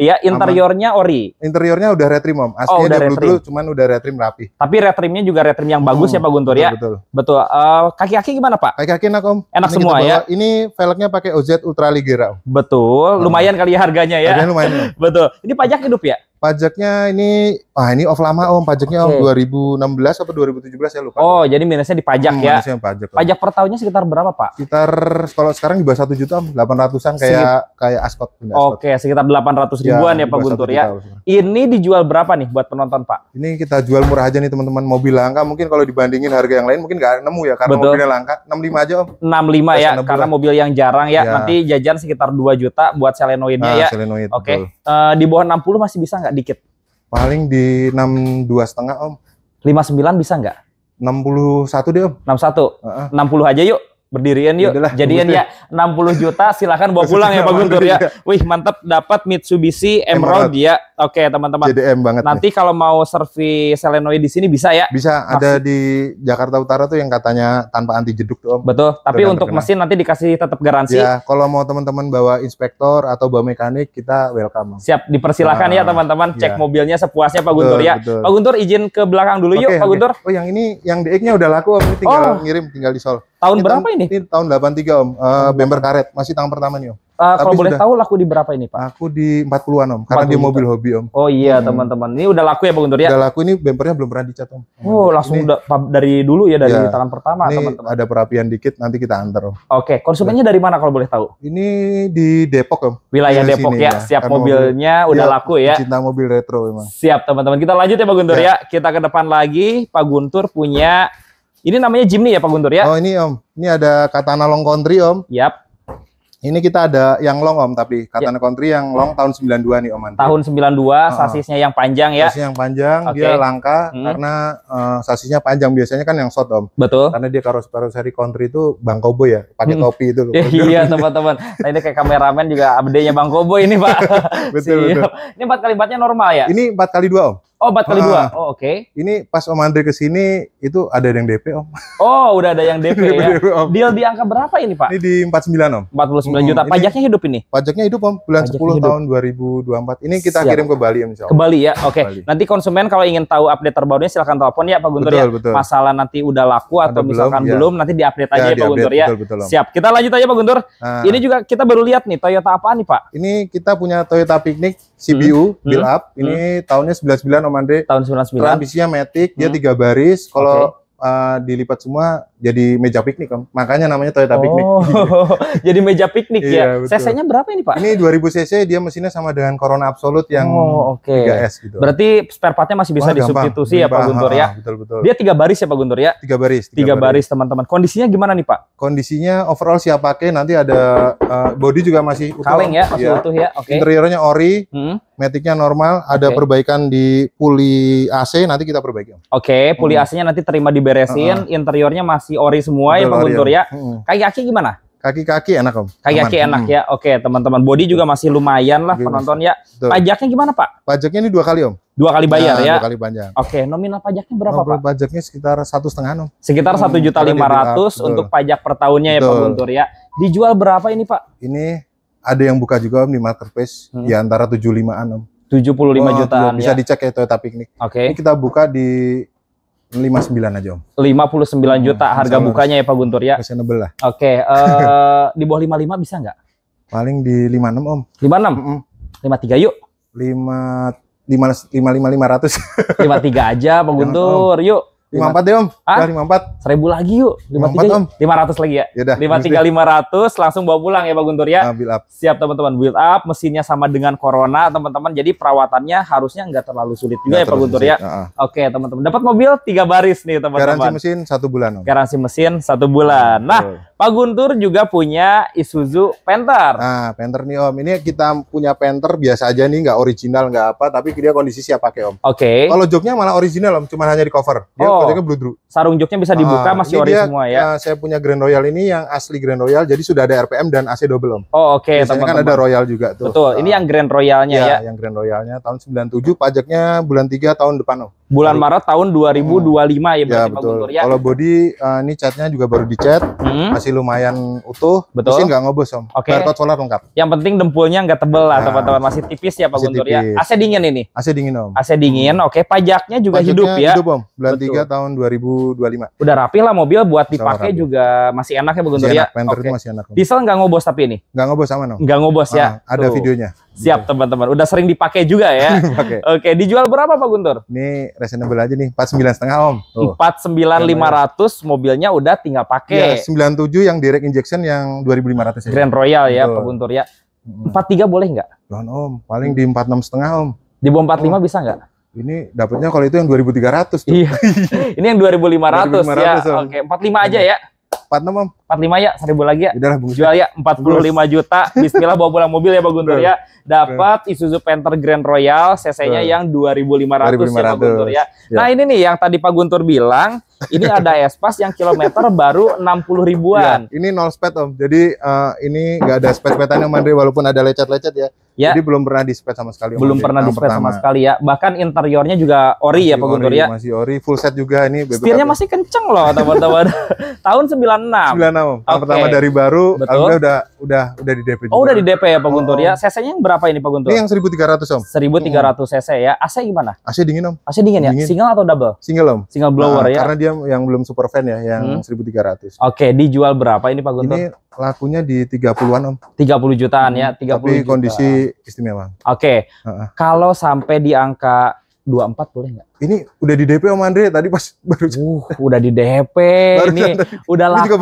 Iya, interiornya aman. ori. Interiornya udah retrim om. Oh, AC-nya oh, udah retrim. cuman udah retrim rapi. Tapi retrimnya juga retrim yang bagus hmm, ya Pak Guntur ya. Betul. Betul. Uh, kaki-kaki gimana pak? Kaki-kaki enak om. Enak ini semua ya. Ini velgnya pakai OZ Ultra Ligera. Om. Betul. Hmm. Lumayan kali ya harganya ya. Harganya lumayan. Betul. Ini pajak hidup ya? Pajaknya ini, wah ini off lama om, pajaknya okay. om 2016 atau 2017 ya lupa. Oh, jadi minusnya di pajak hmm, ya? Minusnya pajak. Pajak per tahunnya sekitar berapa pak? Sekitar kalau sekarang di bawah satu juta delapan ratusan kayak Segit. kayak askot. Oke, okay, sekitar ratus ribuan ya, ya Pak Guntur ya. Ini dijual berapa nih buat penonton pak? Ini kita jual murah aja nih teman-teman, mobil langka mungkin kalau dibandingin harga yang lain mungkin nggak nemu ya karena Betul. mobilnya langka. Enam lima aja om. Enam lima ya, karena mobil yang jarang ya. ya. Nanti jajan sekitar dua juta buat selenoidnya nah, ya. Selenoid, Oke. Okay uh, di bawah 60 masih bisa nggak dikit? Paling di 62 setengah om. 59 bisa nggak? 61 deh om. 61. Uh -uh. 60 aja yuk. Berdirian yuk. Yadalah, Jadian ya 60 juta silahkan bawa pulang ya Pak Guntur ya. Wih mantep dapat Mitsubishi Emerald, Emerald. ya Oke, okay, teman-teman. JDM banget. Nanti nih. kalau mau servis selenoid di sini bisa ya? Bisa. Ada di Jakarta Utara tuh yang katanya tanpa anti jeduk tuh, Om. Betul. Tapi untuk terkenal. mesin nanti dikasih tetap garansi. Ya, kalau mau teman-teman bawa inspektor atau bawa mekanik, kita welcome. Siap, dipersilahkan ya, nah, ya teman-teman iya. cek mobilnya sepuasnya Pak Guntur ya. Betul. Pak Guntur izin ke belakang dulu okay, yuk, Pak okay. Guntur. Oh, yang ini yang DX-nya udah laku, Om. Ini tinggal oh. ngirim, tinggal di sol. Tahun ini berapa tahun, ini? Ini tahun 83, Om. Uh, bemper karet, masih tahun pertama nih, Om. Uh, kalau boleh tahu laku di berapa ini, Pak? Aku di 40-an, Om. Karena 40 dia mobil hobi, Om. Oh iya, hmm. teman-teman. Hmm. Ini udah laku ya, Pak Guntur ya? Udah laku ini bempernya belum pernah dicat, Om. Oh, langsung ini, dari dulu ya dari ya, tangan pertama, teman-teman. ada perapian dikit, nanti kita antar, Om. Oke, okay. konsumennya dari mana kalau boleh tahu? Ini di Depok, Om. Wilayah Depok sini, ya. ya. Siap mobilnya mobil, udah ya, laku ya. Cinta mobil retro memang. Siap, teman-teman. Kita lanjut ya, Pak Guntur ya. ya. Kita ke depan lagi. Pak Guntur punya ini namanya Jimny ya Pak Guntur ya? Oh ini om, ini ada Katana Long Country om. Yap ini kita ada yang long Om tapi Katana ya. Country yang long ya. tahun 92 nih Om Andi. Tahun 92 uh, sasisnya yang panjang ya. Sasis yang panjang, okay. dia langka hmm. karena uh, sasisnya panjang biasanya kan yang short Om. Betul. Karena dia karos seri country itu Bang Kobo ya, pakai hmm. topi itu loh. iya, teman-teman. Nah, ini kayak kameramen juga abdenya Bang Kobo ini, Pak. betul, betul. Ini empat kali empatnya normal ya? Ini empat kali dua Om. Oh, empat kali dua. Ah. Oh, oke. Okay. Ini pas Om Andre ke sini itu ada yang DP, Om. Oh, udah ada yang DP, ya. om. Deal di angka berapa ini, Pak? Ini di 49, Om. 49 hmm, juta. Pajaknya hidup ini? Pajaknya hidup, Om. Bulan pajaknya 10 hidup. tahun 2024. Ini kita Siap. kirim ke Bali, Om. Ke Bali ya. Oke. Okay. Nanti konsumen kalau ingin tahu update terbarunya silahkan telepon ya Pak Guntur betul, ya. Betul. Masalah nanti udah laku atau ada misalkan ya. belum nanti diupdate update ya, aja ya, di Pak Guntur ya. Betul, betul, Siap. Kita lanjut aja Pak Guntur. Nah. Ini juga kita baru lihat nih Toyota apa nih, Pak? Ini kita punya Toyota picnic CBU hmm. build hmm. up. Ini hmm. tahunnya tahunnya 99 Om Mandri. Tahun 99. Transmisinya matic, dia hmm. tiga baris. Kalau okay. uh, eh, dilipat semua jadi meja piknik kan, Makanya namanya Toyota oh, piknik. jadi meja piknik ya. Iya, CC-nya berapa ini Pak? Ini 2000 cc dia mesinnya sama dengan Corona Absolute yang oh, okay. s gitu. Berarti spare partnya masih bisa Wah, disubstitusi gampang. ya Pak Guntur ya. Betul betul. Dia tiga baris ya Pak Guntur ya. Tiga baris. Tiga, baris teman-teman. Kondisinya gimana nih Pak? Kondisinya overall siap pakai nanti ada uh, body juga masih utuh. Kaleng ya, masih ya. utuh ya. Oke. Okay. Interiornya ori. Hmm. Metiknya normal, ada okay. perbaikan di puli AC nanti kita perbaiki. Oke, okay, puli hmm. AC-nya nanti terima diberesin, uh -huh. interiornya masih pasti ori semua Betul, ya Pak Guntur ya. Kaki-kaki gimana? Kaki-kaki enak Om. Kaki-kaki enak hmm. ya. Oke, teman-teman. Body juga masih lumayan lah Bebas. penonton ya. Betul. Pajaknya gimana, Pak? Pajaknya ini dua kali, Om. Dua kali bayar nah, ya. Dua kali bayar. Oke, nominal pajaknya berapa, nominal Pak? pajaknya sekitar satu setengah, Om. Sekitar hmm, satu juta lima ratus untuk pajak per tahunnya ya Pak Guntur ya. Dijual berapa ini, Pak? Ini ada yang buka juga Om di marketplace hmm. di antara lima an Om. 75 lima jutaan. Iya, bisa ya. dicek ya Toyota Piknik. Oke. Okay. Ini kita buka di 59 aja om. 59 juta hmm, harga bukanya ya Pak Guntur ya. Reasonable lah. Oke, okay, uh, eh, di bawah 55 bisa nggak? Paling di 56 om. 56? Mm -mm. 53 yuk. 5 lima lima lima ratus lima tiga aja Pak Guntur yuk lima empat deh om ah lima empat seribu lagi yuk lima om lima ratus lagi ya lima tiga lima ratus langsung bawa pulang ya pak Guntur ya nah, build up. siap teman-teman build up mesinnya sama dengan corona teman-teman jadi perawatannya harusnya nggak terlalu sulit juga ya pak Guntur ya uh-huh. oke teman-teman dapat mobil tiga baris nih teman-teman garansi mesin satu bulan om. garansi mesin satu bulan nah Pak Guntur juga punya Isuzu Panther. Nah, Panther nih Om. Ini kita punya Panther biasa aja nih, nggak original, nggak apa, tapi dia kondisi siap pakai Om. Oke. Okay. Kalau joknya malah original Om, cuma hanya di cover. Dia oh, joknya bludru. Sarung joknya bisa dibuka, nah, masih ori semua ya. Uh, saya punya Grand Royal ini yang asli Grand Royal, jadi sudah ada RPM dan AC double Om. Oh, oke. Okay, Biasanya kan ada Royal juga tuh. Betul, Ini ini ah. yang Grand Royalnya ya, ya. yang Grand Royalnya tahun 97, pajaknya bulan 3 tahun depan Om bulan Maret tahun 2025 hmm. ya berarti ya, betul. Pak Guntur ya. Kalau body uh, eh, ini catnya juga baru dicat, hmm. masih lumayan utuh, betul. mesin nggak ngobos om. Oke. Okay. solar lengkap. Yang penting dempulnya nggak tebel lah nah, teman-teman, nah, masih tipis ya Pak masih Guntur ya. tipis. ya. AC dingin ini. AC dingin om. AC dingin, hmm. oke. Okay. Pajaknya juga Pajaknya hidup ya. Hidup om, bulan betul. 3 tahun 2025. Udah rapi lah mobil buat dipakai juga masih enak ya Pak Guntur ya. Enak, okay. masih enak. Om. Diesel nggak ngobos tapi ini. Nggak ngobos sama om. Nggak ngobos ya. Ah, ada videonya. Siap gitu. teman-teman. Udah sering dipakai juga ya. Oke. Oke, dijual berapa Pak Guntur? Ini reasonable aja nih, 49 setengah Om. Empat 49500 mobilnya udah tinggal pakai. Ya, 97 yang direct injection yang 2500 ya. Grand Royal ya Betul. Pak Guntur ya. 43 boleh nggak? Jangan Om, paling di 46 setengah Om. Di bawah 45 oh. bisa nggak? Ini dapatnya kalau itu yang 2300 tuh. Iya. Ini yang 2500, 2500 ya. Oke, Oke, 45 aja iya. ya empat enam om lima ya seribu lagi ya Udah, jual ya lima juta Bismillah bawa pulang mobil ya Pak Guntur ya dapat Isuzu Panther Grand Royal CC-nya yang dua ribu lima ratus ya Pak Guntur ya. ya nah ini nih yang tadi Pak Guntur bilang ini ada Espas yang kilometer baru enam puluh ribuan ya, ini nol speed om jadi uh, ini nggak ada spet om mandiri walaupun ada lecet-lecet ya Ya. Jadi belum pernah dispet sama sekali. Belum pernah dispet sama sekali ya. Bahkan interiornya juga ori ya, masih ya Pak Guntur ya. Masih ori, full set juga ini. Stirnya masih kenceng loh teman-teman. Tahun 96. 96. Tahun okay. pertama dari baru, alhamdulillah udah udah udah di DP. Juga. Oh, udah di DP ya Pak ya? oh, ya. CC-nya berapa ini Pak Guntur? Ini yang 1300 Om. 1300 cc ya. AC gimana? AC dingin Om. AC dingin ya. Dingin. Single atau double? Single Om. Single blower nah, ya. Karena dia yang belum super fan ya, yang hmm. 1300. Oke, okay, dijual berapa ini Pak Guntur? Ini lakunya di 30-an Om. 30 jutaan ya, 30 hmm. Tapi juta. kondisi istimewa. Oke. Okay. Uh -uh. Kalau sampai di angka 24 boleh nggak? Ini udah di DP Om Andre tadi pas baru uh, udah di DP ini tadi. udah laku ini juga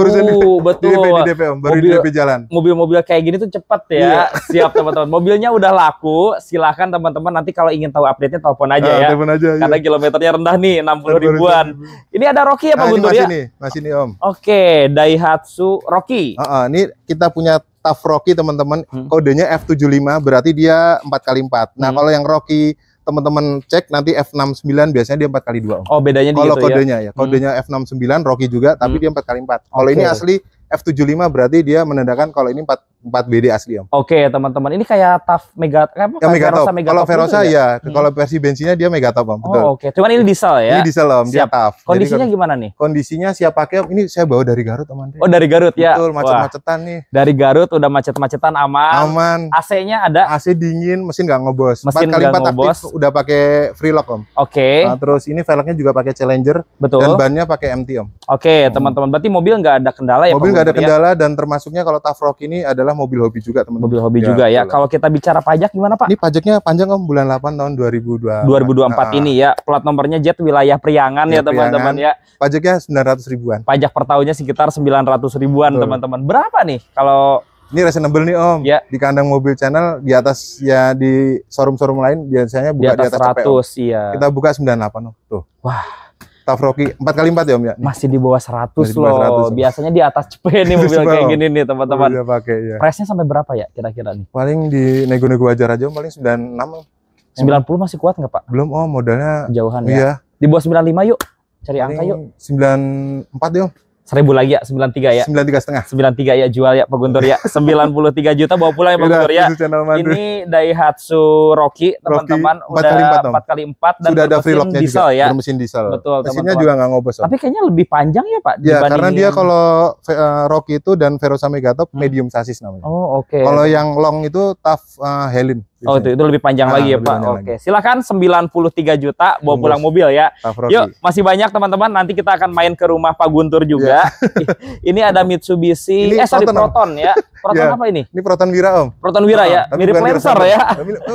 betul di DP, di DP Om baru mobil, di DP jalan mobil-mobil kayak gini tuh cepet ya iya. siap teman-teman mobilnya udah laku silahkan teman-teman nanti kalau ingin tahu update-nya telepon aja nah, ya telepon aja karena iya. kilometernya rendah nih enam puluh ribuan ini ada Rocky ah, ya Pak nah, Guntur ya ini masih nih Om oke Daihatsu Rocky uh -uh, ini kita punya Tough Rocky teman-teman hmm. kodenya F75 berarti dia empat kali empat nah hmm. kalau yang Rocky teman-teman cek nanti F69 biasanya dia 4 kali 2 Oh, bedanya Kalau gitu ya? kodenya ya. ya. Kodenya hmm. F69 Rocky juga tapi hmm. dia 4 kali 4 Kalau okay. ini asli F75 berarti dia menandakan kalau ini 4 4 BD asli Om. Oke, okay, teman-teman. Ini kayak TAF Mega apa? Ya, mega Verosa, Kalau Verosa ya, iya. hmm. kalau versi bensinnya dia Mega Top Om, betul. Oh, oke. Okay. Cuman ini diesel ya. Ini diesel Om, dia TAF. Kondisinya Jadi, gimana nih? Kondisinya siap pakai Om. Ini saya bawa dari Garut Om Oh, dari Garut ya. Betul, macet-macetan nih. Dari Garut udah macet-macetan aman. Aman. AC-nya ada. AC dingin, mesin nggak ngebos. Mesin enggak ngebos. aktif udah pakai free lock Om. Oke. Okay. Nah, terus ini velgnya juga pakai Challenger betul. dan bannya pakai MT Om. Oke, okay, teman-teman. Berarti mobil nggak ada kendala ya? Mobil ya? nggak ada iya. kendala dan termasuknya kalau Tafrok ini adalah mobil hobi juga teman-teman. Mobil hobi ya, juga ya. Kalau kita bicara pajak gimana Pak? Ini pajaknya panjang om bulan 8 tahun 2024. 2024 nah, ini ya. Plat nomornya Jet wilayah Priangan ya teman-teman ya, ya. Pajaknya 900 ribuan. Pajak per tahunnya sekitar 900 ribuan teman-teman. Berapa nih kalau ini reasonable nih om ya. di kandang mobil channel di atas ya di showroom-showroom lain biasanya buka di atas, di atas 100 iya kita buka 98 om tuh wah Staff Rocky 4 kali empat ya Om ya? Masih di bawah seratus loh. 100, Biasanya di atas cepet nih mobil kayak gini nih teman-teman. Iya pakai ya. Price-nya sampai berapa ya kira-kira nih? Paling di nego-nego aja aja Om paling 96. 90 puluh masih kuat nggak Pak? Belum Om, modalnya jauhan ya. Iya. Di bawah sembilan lima yuk. Cari angka yuk. 94 deh Om seribu lagi ya, sembilan tiga ya. Sembilan tiga setengah. Sembilan tiga ya, jual ya Pak Guntur ya. Sembilan puluh tiga juta bawa pulang ya Pak Guntur ya. Ini Daihatsu Rocky, teman-teman. Empat kali empat empat kali empat dan Sudah ada free lock diesel juga, ya. Bermesin diesel. Betul, Mesinnya juga nggak ngobos. Tapi kayaknya lebih panjang ya Pak. Ya, karena dia kalau uh, Rocky itu dan Verosa Megatop hmm. medium sasis namanya. Oh, oke. Okay. Kalau yang long itu Tough uh, eh, Helin. Oh itu, itu lebih panjang ah, lagi ya Pak. Oke, sembilan silakan 93 juta bawa pulang mobil ya. Yuk, masih banyak teman-teman. Nanti kita akan main ke rumah Pak Guntur juga. Yeah. ini ada Mitsubishi, ini eh sorry Proton, Proton ya. Proton yeah. apa ini? Ini Proton Wira Om. Proton Wira ya. Ah, tapi mirip Lancer ya.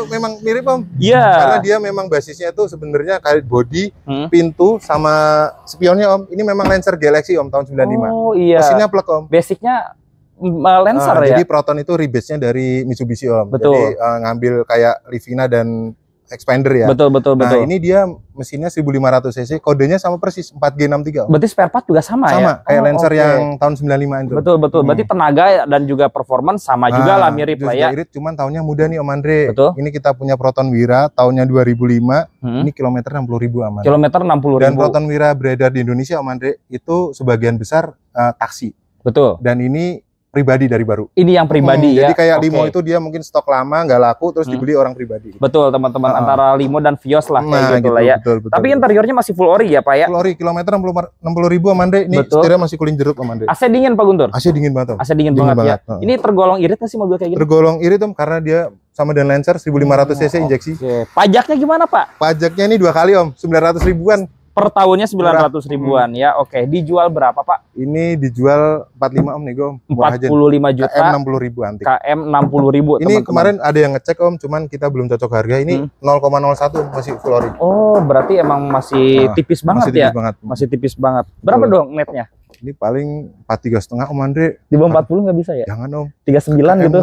Oh, memang mirip Om. Iya. Yeah. Karena dia memang basisnya itu sebenarnya kayak body, hmm. pintu sama spionnya Om. Ini memang Lancer Galaxy Om tahun 95. Oh iya. Mesinnya plek Om. Basicnya Lancer uh, ah, ya. Jadi Proton itu rebase-nya dari Mitsubishi Om. Betul. Jadi uh, ngambil kayak Livina dan expander ya. Betul betul nah, betul. Nah, ini dia mesinnya 1500 cc, kodenya sama persis 4G63. Om. Berarti spare part juga sama, sama ya? Sama, kayak oh, Lancer okay. yang tahun 95 itu. Betul betul. Hmm. Berarti tenaga dan juga performance sama nah, juga ah, lah mirip lah ya. Irit, cuman tahunnya muda nih Om Andre. Betul. Ini kita punya Proton Wira tahunnya 2005, hmm. ini kilometer ribu aman. Kilometer ribu. Dan Proton Wira beredar di Indonesia Om Andre itu sebagian besar uh, taksi. Betul. Dan ini pribadi dari baru. Ini yang pribadi hmm, ya. Jadi kayak okay. limo itu dia mungkin stok lama nggak laku terus hmm. dibeli orang pribadi. Betul teman-teman uh. antara limo dan Vios lah nah, gitu, gitu lah ya. Betul, betul, Tapi betul. interiornya masih full ori ya Pak ya. Full ori kilometer enam puluh ribu Amande. Ini betul. setirnya masih kulin jeruk Amande. AC dingin Pak Guntur. AC dingin banget. Om. AC dingin, dingin banget, ya. banget ya. Uh. Ini tergolong irit nggak sih mobil kayak gitu? Tergolong irit om karena dia sama dengan Lancer ratus cc hmm, injeksi. Okay. Pajaknya gimana Pak? Pajaknya ini dua kali Om, sembilan 900 ribuan per tahunnya 900 ribuan hmm. ya. Oke, okay. dijual berapa, Pak? Ini dijual 45 Om nih, Om. 45 aja. juta. KM 60 ribu antik. KM 60 ribu. Ini teman -teman. kemarin ada yang ngecek Om, cuman kita belum cocok harga. Ini hmm. 0,01 masih full ori. Oh, berarti emang masih nah, tipis banget masih tipis ya. Banget. Masih tipis banget. Berapa Betul. dong netnya? Ini paling 43 setengah Om Andre. Di bawah 40 nggak bisa ya? Jangan Om. 39 KM gitu.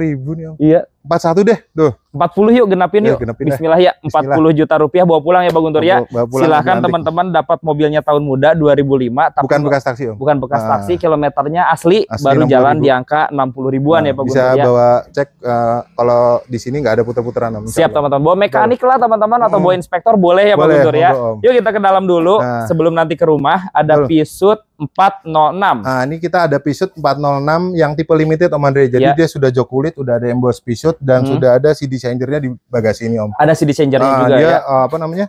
60 ribu nih Om. Iya, empat satu deh, tuh. empat puluh yuk genapin iya, yuk. Ya, genapin Bismillah ya, empat puluh juta rupiah bawa pulang ya Bang Guntur ya. Silahkan teman-teman dapat mobilnya tahun muda dua 2005 tapi bukan bekas taksi om. Bukan bekas uh, taksi, kilometernya asli, asli baru jalan di angka enam puluh ribuan nah, ya Pak Guntur ya. Bisa bawa cek uh, kalau di sini nggak ada puter-puteran om. Siap teman-teman. Bawa mekanik lah teman-teman atau bawa hmm. inspektor boleh ya boleh, Pak Guntur ya. Om. Yuk kita ke dalam dulu nah. sebelum nanti ke rumah ada Betul. pisut 406. Nah, ini kita ada pisut enam yang tipe limited Om Andre. Jadi ya. dia sudah jok kulit, udah ada emboss pisut tersebut dan hmm. sudah ada CD changernya di bagasi ini Om. Ada CD changernya nah, juga dia, ya. Eh, apa namanya?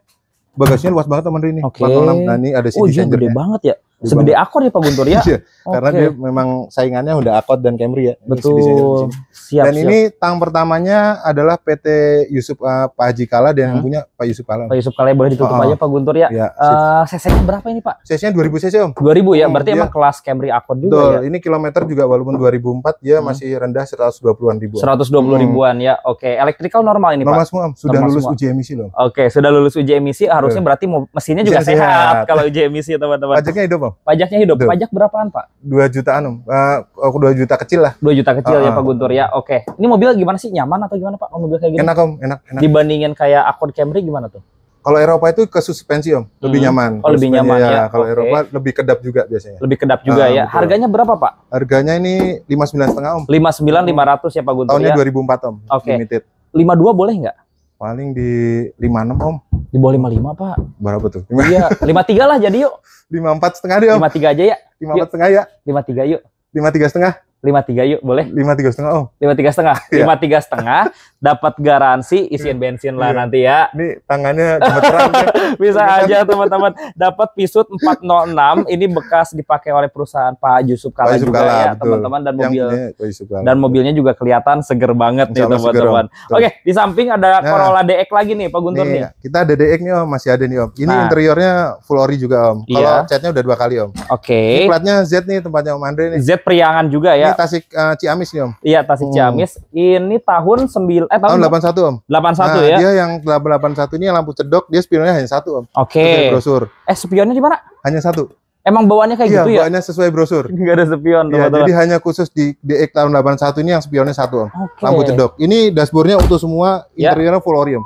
Bagasinya luas banget teman teman ini. Okay. 46. Nah, ini ada CD oh, changer. Gede banget ya. Segede akor ya Pak Guntur ya. Iya, karena okay. Karena dia memang saingannya udah Akor dan Camry ya. Betul. Siap, dan siap. ini tang pertamanya adalah PT Yusuf uh, Pak Haji Kala dan hmm? yang punya Pak Yusuf Kala. Pak Yusuf Kala ya, boleh ditutup oh, aja Pak Guntur ya. ya uh, CC-nya berapa ini Pak? CC-nya 2000 cc Om. 2000 ya. berarti dia, emang kelas Camry Akor juga betul. ya. Ini kilometer juga walaupun 2004 dia hmm. masih rendah 120-an ribuan. 120 hmm. ribuan ya. Oke, okay. elektrikal normal ini normal Pak. Semua, sudah normal lulus semua. uji emisi loh. Oke, okay. sudah lulus uji emisi harusnya berarti mesinnya juga sehat, kalau uji emisi teman-teman. Pajaknya hidup loh. Pajaknya hidup. Tuh. Pajak berapaan Pak? Dua jutaan om. Uh, dua juta kecil lah. Dua juta kecil uh, ya ah, ah. Pak Guntur ya. Oke. Okay. Ini mobil gimana sih? Nyaman atau gimana Pak? Oh, mobil kayak gini? Enak om, enak. enak. Dibandingin kayak Accord Camry gimana tuh? Kalau Eropa itu ke suspensi om, lebih hmm. nyaman. Oh lebih nyaman ya. ya. Kalau okay. Eropa lebih kedap juga biasanya. Lebih kedap juga uh, ya. Betul. Harganya berapa pak? Harganya ini lima sembilan setengah om. Lima sembilan ratus ya pak Guntur. Tahunnya ya? dua ribu empat om. Oke. Okay. Limited. Lima dua boleh nggak? Paling di lima enam om. Di bawah 55, Pak. Berapa tuh? Iya, 53 lah jadi yuk. 54 setengah deh, Om. 53 aja ya. 54 setengah ya. 53 yuk. 53 setengah lima tiga yuk boleh lima tiga setengah oh lima tiga setengah iya. lima tiga setengah dapat garansi isian iya. bensin lah iya. nanti ya ini tangannya gemeteran ya. bisa kan aja teman-teman dapat pisut enam ini bekas dipakai oleh perusahaan Pak Yusuf Kala Pak juga Kala, ya teman-teman dan mobil Yang, dan mobilnya juga kelihatan seger banget nih teman-teman oke di samping ada nah, Corolla DX lagi nih Pak Guntur nih, nih. kita ada DX nih om masih ada nih om ini nah. interiornya full ori juga om kalau iya. catnya udah dua kali om oke okay. platnya Z nih tempatnya om Andre nih Z Priangan juga ya ini iya. Tasik uh, Ciamis nih Om. Iya, Tasik hmm. Ciamis. Ini tahun 9 eh tahun, tahun 81 Om. 81 nah, ya. Dia yang 81 ini yang lampu cedok, dia spionnya hanya satu Om. Oke. Okay. Brosur. Eh spionnya di mana? Hanya satu. Emang bawaannya kayak iya, gitu ya? bawaannya sesuai brosur. Enggak ada spion, iya, teman-teman. Ya, jadi hanya khusus di DX tahun 81 ini yang spionnya satu, Om. Okay. Lampu cedok. Ini dashboardnya untuk semua, iya. interiornya ya. full ori, Om.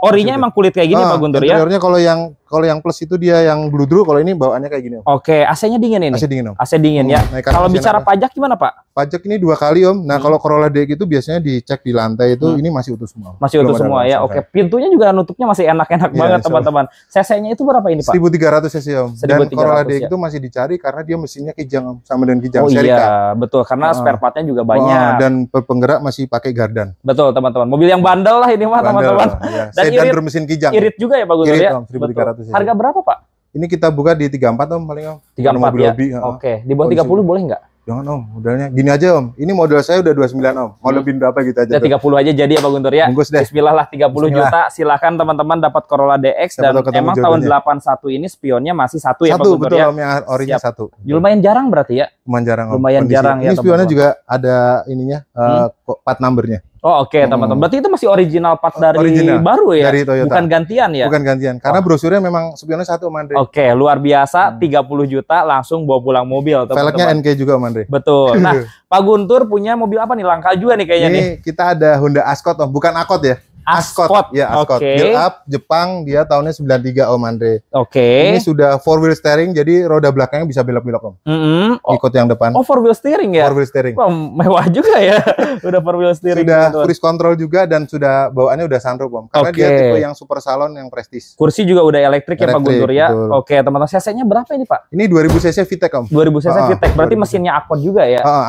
Orinya emang kulit kayak gini, ah, Pak Guntur ya? Interiornya kalau yang kalau yang plus itu dia yang bludru, kalau ini bawaannya kayak gini. Om. Oke, AC-nya dingin ini. AC dingin om. AC dingin ya. hmm, ya. Kalau bicara apa? pajak gimana pak? Pajak ini dua kali om. Nah hmm. kalau Corolla D itu biasanya dicek di lantai itu hmm. ini masih utuh semua. Masih utuh semua ya. Oke, pintunya juga nutupnya masih enak-enak yeah, banget iya, teman-teman. CC-nya itu berapa ini pak? 1300 cc om. Dan tiga Corolla D ya. itu masih dicari karena dia mesinnya kijang om, sama dengan kijang oh, Iya betul karena uh, spare partnya juga banyak. Oh, dan penggerak masih pakai gardan. Betul teman-teman. Mobil yang bandel lah ini mah teman-teman. Ya. Dan, irit, mesin kijang. Irit juga ya pak Gus ya. tiga 1300 Harga berapa, Pak? Ini kita buka di tiga empat Om paling Om. tiga mobil ya. Oke, okay. di bawah oh, 30 boleh nggak? Jangan Om, modalnya gini aja Om. Ini modal saya udah dua sembilan Om. Mau hmm. berapa gitu aja. Tiga puluh aja jadi ya Pak Guntur ya. Bungkus deh. Bismillah lah 30 Bismillah. juta. Silakan teman-teman dapat Corolla DX Siapa dan emang jodohnya. tahun 81 ini spionnya masih satu, ya Pak Guntur ya. Satu betul Om yang orinya Siap. satu. Lumayan jarang berarti ya. Lumayan jarang Om. Lumayan Kondisi. jarang ini ya Ini spionnya juga ada ininya eh, hmm? uh, part numbernya. Oh oke okay, hmm. teman teman-teman. Berarti itu masih original part dari original, baru ya? Dari Toyota. Bukan gantian ya? Bukan gantian. Karena oh. brosurnya memang sebenarnya satu Mandri. Oke, okay, luar biasa hmm. 30 juta langsung bawa pulang mobil teman-teman. Velgnya NK juga Mandri. Betul. Nah, Pak Guntur punya mobil apa nih? Langka juga nih kayaknya ini nih. kita ada Honda Ascot toh, bukan Akot ya? Ascot. Ascot. Ya, Ascot. Okay. Build up Jepang, dia tahunnya 93 Om Andre. Oke. Okay. Ini sudah four wheel steering jadi roda belakangnya bisa belok-belok Om. Mm -hmm. Oh. Ikut yang depan. Oh, four wheel steering ya? Four wheel steering. Wah, mewah juga ya. udah four wheel steering. Sudah gitu. cruise control juga dan sudah bawaannya udah sunroof Om. Karena okay. dia tipe yang super salon yang prestis. Kursi juga udah elektrik, elektrik ya Pak Guntur ya. Betul. Oke, teman-teman. CC-nya berapa ini Pak? Ini 2000 cc VTEC Om. 2000 cc oh, VTEC. Berarti 2000. mesinnya Akot juga ya? Oh,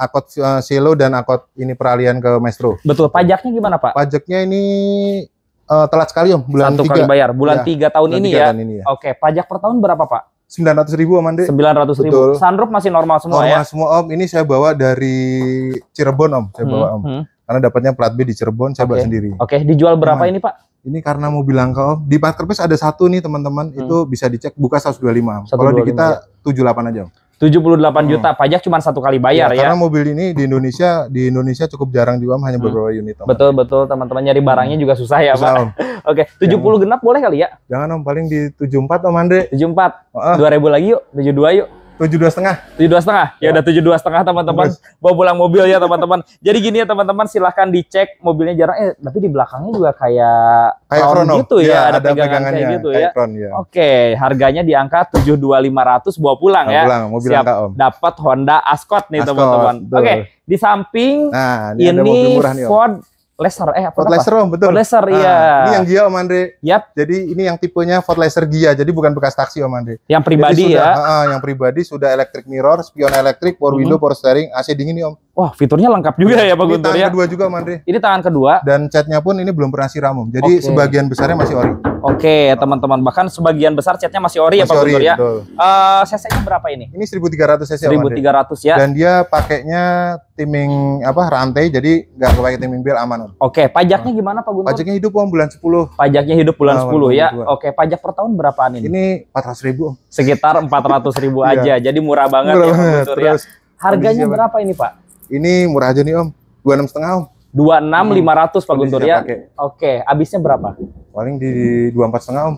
Akot uh, Silo dan Akot ini peralihan ke Maestro. Betul. Pajaknya gimana Pak? Pajaknya ini ini uh, eh, telat sekali om bulan satu kali bayar bulan iya, ya, tahun ini, ya. ini ya oke pajak per tahun berapa pak sembilan ratus ribu om sembilan ratus ribu sunroof masih normal semua normal ya semua om ini saya bawa dari Cirebon om saya hmm, bawa om hmm. karena dapatnya plat B di Cirebon saya okay. bawa sendiri oke okay. dijual berapa Cuman, ini pak ini karena mau bilang ke om di marketplace ada satu nih teman-teman hmm. itu bisa dicek buka 125 dua kalau di kita ya. tujuh delapan aja om 78 hmm. juta pajak cuma satu kali bayar ya, ya. Karena mobil ini di Indonesia di Indonesia cukup jarang juga hanya hmm. beberapa unit. Teman. Betul betul teman-teman nyari hmm. barangnya hmm. juga susah ya susah, Pak. Oke, okay. 70 Jangan. genap boleh kali ya? Jangan Om, paling di 74 Om Andre. 74. Uh. 2000 lagi yuk, 72 yuk tujuh dua setengah tujuh dua setengah ya udah ya. tujuh dua setengah teman-teman bawa pulang mobil ya teman-teman jadi gini ya teman-teman silahkan dicek mobilnya jarang eh tapi di belakangnya juga kayak kayak crown gitu ya, ya ada, ada pegangan pegangannya kayak gitu kayak ya. Crown, ya oke harganya di angka tujuh dua lima ratus bawa pulang bawa ya pulang, mobil Siap, dapat Honda Ascot nih teman-teman oke di samping nah, ini, ini Ford Laser eh Ford Laser om betul. Ford Lesnar nah, iya. Ini yang Gia Om Andre. Yap. Jadi ini yang tipenya Ford Laser Gia jadi bukan bekas taksi Om Andre. Yang pribadi jadi, sudah, ya. Uh, yang pribadi sudah electric mirror, spion elektrik, power mm -hmm. window, power steering, AC dingin nih Om. Wah, fiturnya lengkap juga iya, ya Pak Guntur ya. Tangan kedua juga Om Andre. Ini tangan kedua. Dan catnya pun ini belum pernah siram Om. Jadi okay. sebagian besarnya masih ori. Oke, okay, teman-teman. Bahkan sebagian besar catnya masih ori ya, masih ya Pak ori, Guntur ya. Betul. Uh, cc-nya berapa ini? Ini 1300 cc. 1300 ya. Dan dia pakainya timing apa rantai jadi nggak kepake timing biar aman. Oke, okay, pajaknya gimana Pak Guntur? Pajaknya hidup om bulan 10. Pajaknya hidup bulan nah, sepuluh 10 ya. Oke, okay, pajak per tahun berapa ini? Ini 400 ribu. Sekitar 400 ribu iya. aja. Jadi murah banget murah ya Pak Guntur ya. Harganya berapa ini Pak? Ini murah aja nih om. 26,5 om dua enam lima ratus Pak Guntur ya. Oke, okay. habisnya berapa? Paling di dua empat setengah om.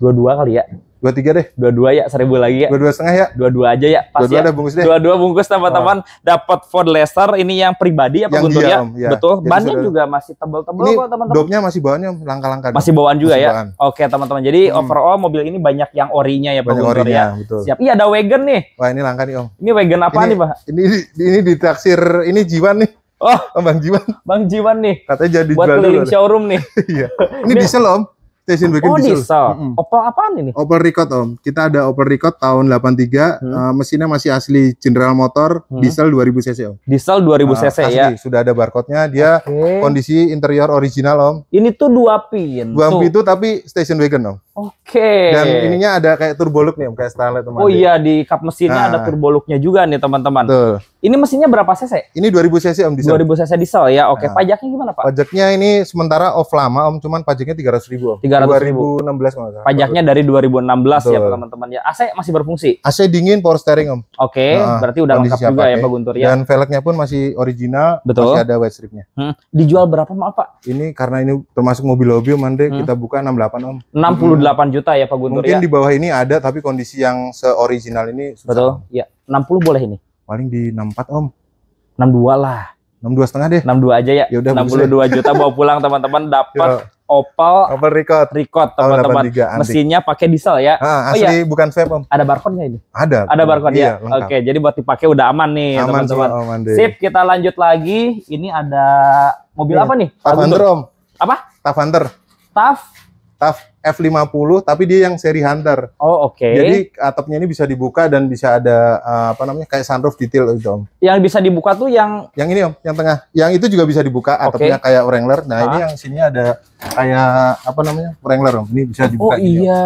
Dua dua kali ya. Dua tiga deh. Dua dua ya, seribu lagi ya. Dua dua setengah ya. Dua dua aja ya. Pas dua dua ya. bungkus deh. Dua dua bungkus teman-teman oh. dapat Ford Laser ini yang pribadi iya, ya Pak Guntur ya. Betul. Jadi bannya sudah... juga masih tebel-tebel kok teman-teman. Dopnya masih bawaannya langka-langka. Masih bawaan juga masih ya. Bawaan. Oke teman-teman. Jadi hmm. overall mobil ini banyak yang orinya ya Pak banyak Guntur orinya, ya. Betul. Siap. Iya ada wagon nih. Wah ini langka nih Om. Ini wagon apa ini, nih Pak? Ini ini, ini ditaksir ini jiwan nih. Oh, oh, Bang Jiwan. Bang Jiwan nih. Katanya jadi buat keliling showroom nih. iya. Ini diesel Om. Station wagon oh, diesel. diesel. Mm -mm. Opel apaan ini? Opel Record Om. Kita ada Opel Record tahun 83. Hmm. Uh, mesinnya masih asli General Motor hmm. diesel 2000 cc Om. Diesel 2000 uh, eh, cc asli, ya. sudah ada barcode-nya. Dia okay. kondisi interior original Om. Ini tuh dua pin. Dua pin itu tapi station wagon Om. Oke. Okay. Dan ininya ada kayak turbo look nih Om, kayak style teman. teman Oh iya, di kap mesinnya nah. ada ah. turbo juga nih teman-teman. Ini mesinnya berapa cc? Ini 2000 cc Om diesel. 2000 cc diesel ya. Oke, okay. nah. pajaknya gimana, Pak? Pajaknya ini sementara off lama Om, cuman pajaknya 300 ribu Om. 300 ribu. 2016 kalau Pajaknya dari 2016 ya, Betul. ya teman-teman ya. AC masih berfungsi? AC dingin power steering Om. Oke, okay. nah, berarti udah lengkap juga pakai. Ya, ya Pak Guntur ya. Dan velgnya pun masih original, Betul. masih ada wet stripnya. Hmm. Dijual berapa maaf Pak? Ini karena ini termasuk mobil hobi Om, hmm. kita buka 68 Om. 68 delapan juta ya Pak Guntur Mungkin ya. di bawah ini ada tapi kondisi yang seoriginal ini susah. Betul. Ya, 60 boleh ini. Paling di 64 Om. 62 lah. 62 setengah deh. 62 aja ya. Yaudah, 62 dua juta bawa pulang teman-teman dapat Opel Opel Record. Record teman-teman. Mesinnya pakai diesel ya. Ah, oh, asli oh, iya. bukan vape Om. Ada barcode-nya ini? Ada. Ada barcode ya? iya, ya. Lengkap. Oke, jadi buat dipakai udah aman nih teman-teman. Sip, kita lanjut lagi. Ini ada mobil ya. apa nih? Tavander Om. Apa? Tavander. Tav Taf F50 tapi dia yang seri Hunter. Oh, oke. Okay. Jadi atapnya ini bisa dibuka dan bisa ada uh, apa namanya? kayak sunroof detail itu, Om. Yang bisa dibuka tuh yang Yang ini, Om, yang tengah. Yang itu juga bisa dibuka atapnya okay. kayak Wrangler. Nah, ah. ini yang sini ada kayak apa namanya? Wrangler, Om. Ini bisa oh, dibuka Oh, iya.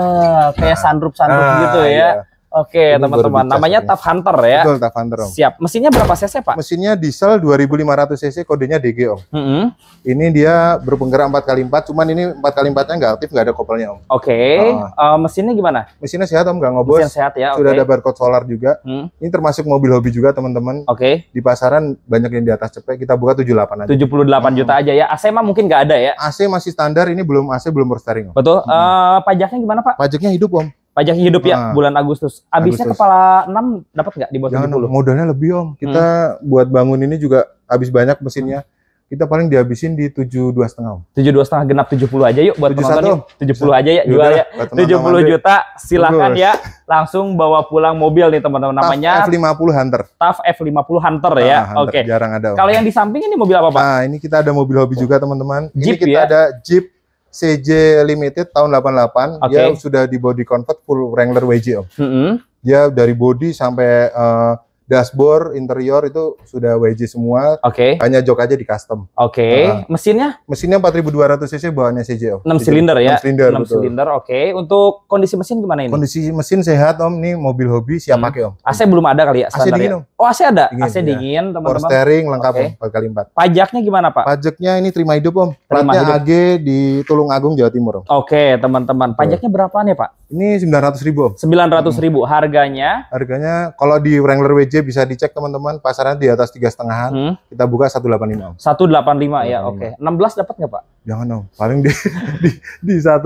Om. Kayak sunroof-sunroof nah, gitu ya. Iya. Oke, teman-teman. Namanya ya. Tough Hunter ya. Betul, Tough Hunter, Om. Siap. Mesinnya berapa cc, Pak? Mesinnya diesel 2500 cc, kodenya DG, Om. Mm -hmm. Ini dia berpenggerak 4 kali 4 cuman ini 4 kali 4 nya nggak aktif, nggak ada kopelnya, Om. Oke. Okay. Oh. uh, eh, mesinnya gimana? Mesinnya sehat, Om, nggak ngobos. Mesin sehat ya, okay. Sudah ada barcode solar juga. Hmm. Ini termasuk mobil hobi juga, teman-teman. Oke. Okay. Di pasaran banyak yang di atas cepet, kita buka 78 aja. 78 hmm. juta aja ya. AC mah mungkin nggak ada ya? AC masih standar, ini belum AC, belum berstaring, Om. Betul. Hmm. Uh, pajaknya gimana, Pak? Pajaknya hidup, Om pajak hidup ya nah, bulan Agustus. Abisnya Agustus. kepala 6 dapat nggak di bawah Jangan, 70? Modalnya lebih om. Kita hmm. buat bangun ini juga habis banyak mesinnya. Hmm. Kita paling dihabisin di tujuh dua setengah. Tujuh dua setengah genap tujuh puluh aja yuk buat penonton. Tujuh puluh aja ya jual ya. Tujuh puluh juta silahkan ya langsung bawa pulang mobil nih teman-teman namanya f lima puluh Hunter. TAF f lima puluh Hunter ya. Ah, Oke. Okay. Jarang ada. Om. Kalau yang di samping ini mobil apa Pak? Nah, ini kita ada mobil hobi juga teman-teman. Ini kita ya? ada Jeep CJ Limited tahun 88 okay. dia sudah di body convert full Wrangler WJ om. Mm -hmm. Dia dari body sampai uh, dashboard interior itu sudah WJ semua. Oke. Okay. Hanya jok aja di custom. Oke. Okay. Uh, mesinnya? Mesinnya 4200 cc bawaannya CJ om. 6 silinder ya. 6 silinder. 6 silinder. Oke. Okay. Untuk kondisi mesin gimana ini? Kondisi mesin sehat om. Ini mobil hobi siap hmm. pakai om. AC belum ada kali ya? AC dingin om. Oh AC ada. Dingin, AC iya. dingin teman-teman. Ya. Power steering lengkap okay. om. 4 kali 4. Pajaknya gimana pak? Pajaknya ini terima hidup om. Platnya AG di Tulung Agung Jawa Timur. Oke, okay, teman-teman. Pajaknya berapa nih, Pak? Ini 900 ribu. 900 ribu. Hmm. Harganya? Harganya kalau di Wrangler WJ bisa dicek teman-teman, pasarnya di atas tiga setengahan. Hmm. Kita buka 185. 185, ya, oke. Okay. 16 dapat nggak, Pak? Jangan dong. Paling di di, di 175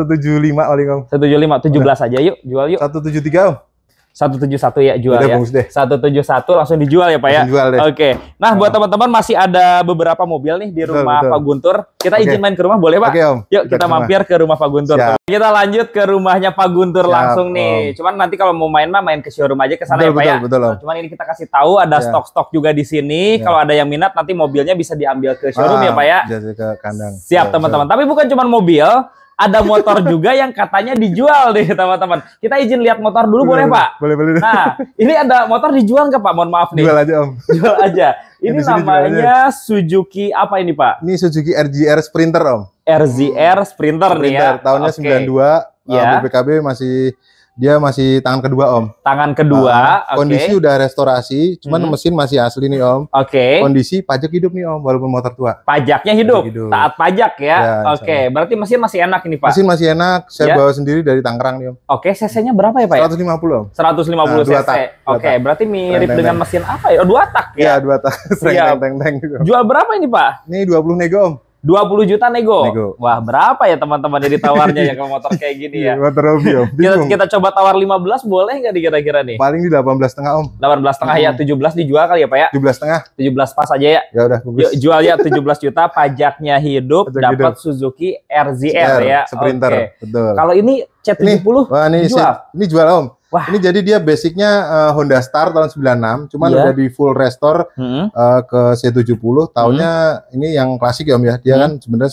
paling, Om. 175, 17 aja yuk, jual yuk. 173, Om. 171 ya jual Udah, ya. satu deh. 171 langsung dijual ya Pak ya. Jual deh. Oke. Nah, buat nah. teman-teman masih ada beberapa mobil nih di betul, rumah betul. Pak Guntur. Kita okay. izin main ke rumah boleh Pak? okay, Yuk kita, kita mampir ke rumah Pak Guntur. Siap. Kita lanjut ke rumahnya Pak Guntur Siap, langsung om. nih. Cuman nanti kalau mau main mah main ke showroom aja ke sana ya Pak ya. Betul, betul, Cuman ini kita kasih tahu ada stok-stok juga di sini. Kalau ada yang minat nanti mobilnya bisa diambil ke showroom ah, ya Pak ya. Jadi ke kandang. Siap teman-teman. Tapi bukan cuma mobil, ada motor juga yang katanya dijual deh teman-teman. Kita izin lihat motor dulu boleh, boleh Pak? Boleh, boleh. Nah, ini ada motor dijual nggak Pak? Mohon maaf nih. Jual aja Om. Jual aja. Ini namanya Suzuki apa ini Pak? Ini Suzuki RZR Sprinter Om. RZR Sprinter, Sprinter nih ya. Tahunnya okay. 92. Ya. BPKB masih dia masih tangan kedua Om. Tangan kedua. Uh, kondisi udah restorasi, cuman hmm. mesin masih asli nih Om. Oke. Okay. Kondisi pajak hidup nih Om, walaupun motor tua. Pajaknya hidup. Pajak hidup. Taat pajak ya. ya Oke, okay. berarti mesin masih enak ini Pak. Mesin masih enak. Saya ya. bawa sendiri dari Tangerang nih Om. Oke, okay. cc-nya berapa ya Pak? 150 Om. 150 nah, cc. Oke, okay. berarti mirip teng, dengan mesin apa ya? Oh, dua tak ya? Iya, dua tak. Teng, teng, teng, Jual berapa ini Pak? Ini 20 nego Om dua puluh juta nego. nego. Wah, berapa ya teman-teman jadi tawarnya ya kalau motor kayak gini ya? motor Romeo. Ya, kita, kita coba tawar lima belas boleh nggak dikira kira-kira nih? Paling di delapan belas setengah Om. delapan belas setengah ya hmm. tujuh belas dijual kali ya Pak ya? tujuh belas setengah. tujuh belas pas aja ya. Ya udah bagus. Jual ya tujuh belas juta, pajaknya hidup, dapat Suzuki RZR CR, ya. Sprinter, okay. betul. Kalau ini C70 puluh wah, ini, jual. Ini jual Om. Wah. Ini jadi dia basicnya uh, Honda Star tahun 96, cuman yeah. udah di full restore hmm. uh, ke C70. Tahunnya hmm. ini yang klasik ya Om ya. Dia hmm. kan sebenarnya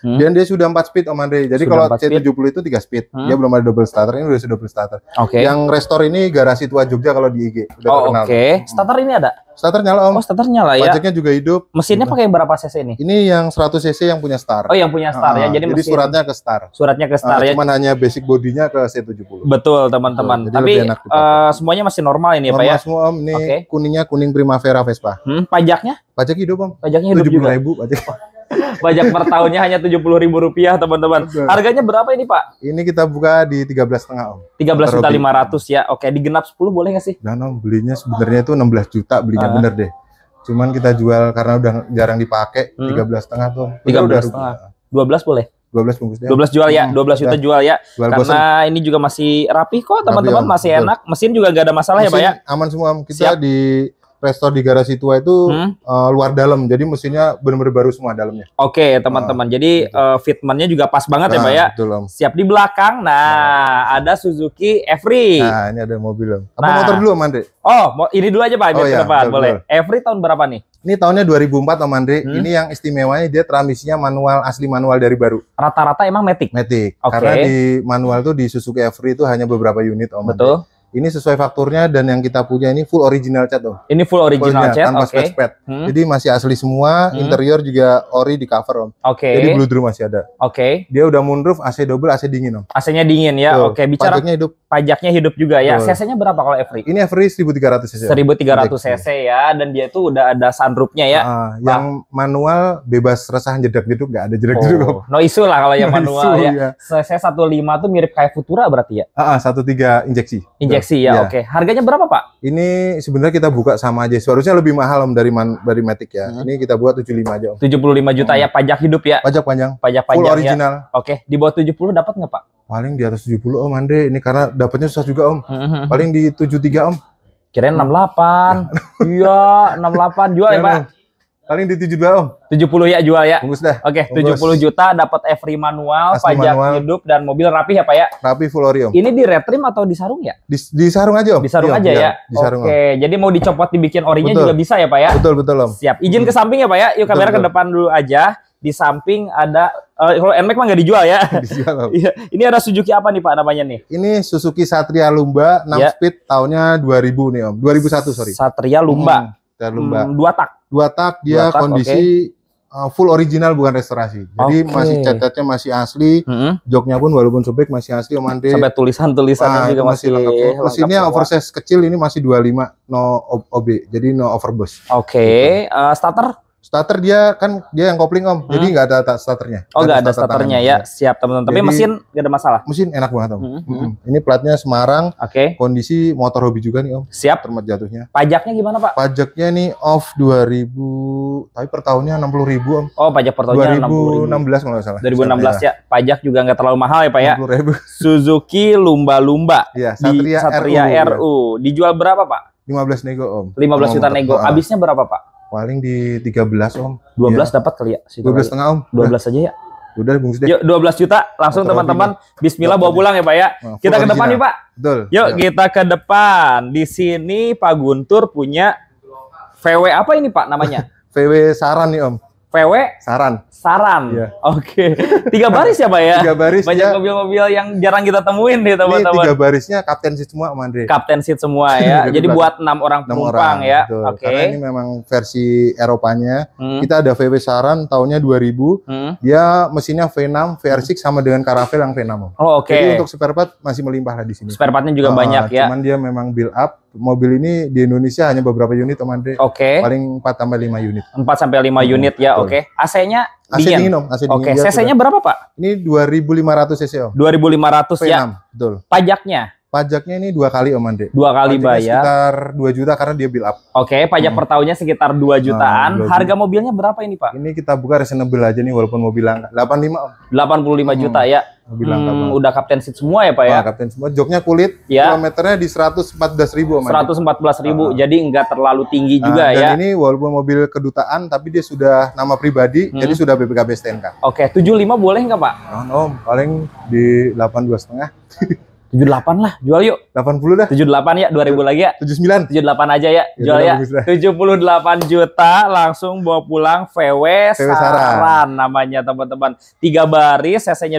96. Hmm. Dan dia sudah 4 speed Om Andre. Jadi kalau C70 speed. itu 3 speed. Hmm. Dia belum ada double starter, ini udah double starter. Okay. Yang restore ini garasi tua Jogja kalau di IG udah oh, terkenal. Oke. Okay. Starter ini ada? Starter nyala om. Oh starter nyala ya. Pajaknya juga hidup. Mesinnya gitu. pakai berapa cc ini? Ini yang 100 cc yang punya Star. Oh yang punya Star ya. Ah, jadi, jadi mesin... suratnya ke Star. Suratnya ke ah, Star nah, ya. Cuman hanya basic bodinya ke C70. Betul teman-teman. Tapi enak uh, semuanya masih normal ini normal ya Pak ya. Semua om. Ini okay. kuningnya kuning Primavera Vespa. Hmm, pajaknya? Pajak hidup om. Pajaknya hidup 70 juga. ribu pajak. Pajak per tahunnya hanya tujuh puluh ribu rupiah, teman-teman. Harganya berapa ini, Pak? Ini kita buka di tiga belas setengah, Om. Tiga belas juta lima ratus ya. Oke, digenap sepuluh boleh nggak sih? Dan nah, Om, belinya sebenarnya itu enam belas juta belinya uh. bener deh. Cuman kita jual karena udah jarang dipakai hmm. tiga belas setengah tuh. Tiga belas setengah. Dua belas boleh? 12 bungkus dua 12 jual ya, 12 hmm. juta jual ya. Jual Karena bosen. ini juga masih rapi kok teman-teman, masih enak. Mesin juga gak ada masalah Mesin ya, Pak ya. Aman semua. Kita Siap. di restore di garasi tua itu hmm? uh, luar dalam, jadi mesinnya benar-benar baru semua dalamnya. Oke, okay, teman-teman. Uh, jadi gitu. uh, fitmentnya juga pas banget nah, ya, Pak ya. Ah, betul, om. Siap di belakang. Nah, nah, ada Suzuki Every. Nah, ini ada mobil, Om. Apa nah. motor dulu, Om Andre? Oh, ini dulu aja, Pak. Biar oh, iya, depan, betul, boleh. Betul. Every tahun berapa nih? Ini tahunnya 2004, Om Andre. Hmm? Ini yang istimewanya dia transmisinya manual asli manual dari baru. Rata-rata emang matic. Matic. Okay. Karena di manual tuh di Suzuki Every itu hanya beberapa unit, Om. Betul. Andri. Ini sesuai fakturnya dan yang kita punya ini full original cat loh. Ini full original Fullnya, cat, tanpa okay. spet Hmm. Jadi masih asli semua, hmm. interior juga ori di cover om. Oke. Okay. Jadi drum masih ada. Oke. Okay. Dia udah moonroof, AC double, AC dingin om. AC-nya dingin ya. Oke, okay. bicara pajaknya hidup. Pajaknya hidup juga ya. CC-nya berapa kalau Every? Ini Every 1300 cc. 1300 cc ya dan dia tuh udah ada sunroofnya ya. Uh, yang manual bebas resah jedak gitu, nggak ada jedak gitu oh. No isu lah kalau yang no manual ya. ya. CC 15 tuh mirip kayak Futura berarti ya? Ah uh, uh, 13 injeksi. Injeksi injeksi ya, ya. oke. Okay. Harganya berapa Pak? Ini sebenarnya kita buka sama aja. Seharusnya lebih mahal om dari man, dari Matic ya. Hmm. Ini kita buat 75 aja om. 75 juta hmm. ya pajak hidup ya. Pajak panjang. Pajak panjang. Full ya. original. Ya. Oke, okay. di bawah 70 dapat nggak Pak? Paling di atas 70 om Andre. Ini karena dapatnya susah juga om. Hmm, hmm, hmm. Paling di 73 om. Kirain 68. Iya, 68 jual ya Pak. Paling di 72 om. puluh ya jual ya. Bungkus dah. Oke, okay, puluh 70 juta dapat every manual, Asli pajak manual. hidup dan mobil rapi ya Pak ya? Rapi full ori om. Ini di retrim atau di sarung ya? Di, di sarung aja om. Di sarung iya, aja iya, ya. Di Oke, okay. jadi mau dicopot dibikin orinya betul. juga bisa ya Pak ya? Betul betul om. Siap. Izin ke hmm. samping ya Pak ya. Yuk betul, kamera betul. ke depan dulu aja. Di samping ada uh, kalau NMAX mah nggak dijual ya. dijual. Om. Iya. ini ada Suzuki apa nih Pak namanya nih? Ini Suzuki Satria Lumba enam yeah. speed tahunnya dua ribu nih Om. dua ribu satu sorry. Satria Lumba. Hmm, hmm dua tak dua tak dia dua tak, kondisi okay. uh, full original bukan restorasi. Jadi okay. masih catatnya masih asli, hmm. joknya pun walaupun sobek masih asli Om Andre. Sampai tulisan-tulisannya nah, juga masih lengkap. Ya. Plus ini semua. oversize kecil ini masih 25 no OB. Jadi no overbus. Oke, okay. gitu. uh, starter starter dia kan dia yang kopling om, hmm. jadi nggak ada starternya. Oh nggak ada, ada starternya ya ya, siap teman-teman. Tapi mesin nggak ada masalah. Mesin enak banget om. Hmm. Hmm. Ini platnya Semarang. Oke. Okay. Kondisi motor hobi juga nih om. Siap. Termat jatuhnya. Pajaknya gimana pak? Pajaknya nih off 2000, tapi per tahunnya 60 ribu om. Oh pajak per tahunnya 2016 kalau nggak salah. 2016 ya. ya. Pajak juga nggak terlalu mahal ya pak ya. 60 ribu. Suzuki lumba-lumba. ya, Satria, di Satria RU. RU. Iya. Dijual berapa pak? 15 nego om. 15 juta nego. Habisnya berapa pak? Paling di 13 om. 12 ya. dapat kali ya. Situ 12 setengah om. 12 belas aja ya. Udah bungsi deh. Yuk 12 juta langsung teman-teman bismillah bawa pulang ya Pak ya. Nah, kita ke depan nih Pak. Betul. Yuk ya. kita ke depan. Di sini Pak Guntur punya VW apa ini Pak namanya? VW saran nih Om. VW saran saran iya. oke okay. tiga baris ya pak ya tiga baris banyak iya. mobil-mobil ya. yang jarang kita temuin nih teman-teman tiga barisnya kapten seat semua Andre kapten seat semua ya jadi buat enam orang penumpang orang, ya oke okay. karena ini memang versi Eropanya hmm. kita ada VW saran tahunnya 2000 hmm. dia mesinnya V6 VR6 sama dengan Caravelle yang V6 oh, oke okay. jadi untuk spare part masih melimpah lah di sini spare partnya juga uh, banyak ya cuman dia memang build up mobil ini di Indonesia hanya beberapa unit Om Andre oke okay. paling 4 sampai 5 unit 4 sampai 5 hmm. unit ya oke. Okay. AC-nya AC dingin. dingin om, AC dingin. Oke, okay. CC-nya berapa, Pak? Ini 2500 cc om. 2500 ya. Betul. Pajaknya? Pajaknya ini dua kali Om Andre. Dua kali Pajaknya bayar. Sekitar dua juta karena dia build up. Oke, okay, pajak hmm. per tahunnya sekitar dua nah, jutaan. Nah, 2 juta. Harga mobilnya berapa ini, Pak? Ini kita buka reasonable aja nih walaupun mobil langka. 85 Delapan puluh lima hmm. juta ya. Mobil hmm, udah kapten seat semua ya, Pak ya? Nah, kapten semua. Joknya kulit, ya. kilometernya di seratus empat belas ribu Om Seratus empat belas ribu, uh. jadi enggak terlalu tinggi nah, juga dan ya. Dan ini walaupun mobil kedutaan, tapi dia sudah nama pribadi, hmm. jadi sudah BPKB STNK. Oke, okay, lima boleh nggak Pak? Oh, om, paling di delapan 82 setengah. tujuh delapan lah, jual yuk. delapan puluh dah. tujuh delapan ya, dua ribu lagi ya. tujuh sembilan tujuh delapan aja ya, jual ya. tujuh puluh delapan juta langsung bawa pulang VW, VW Saran. namanya teman-teman. Tiga baris, cc-nya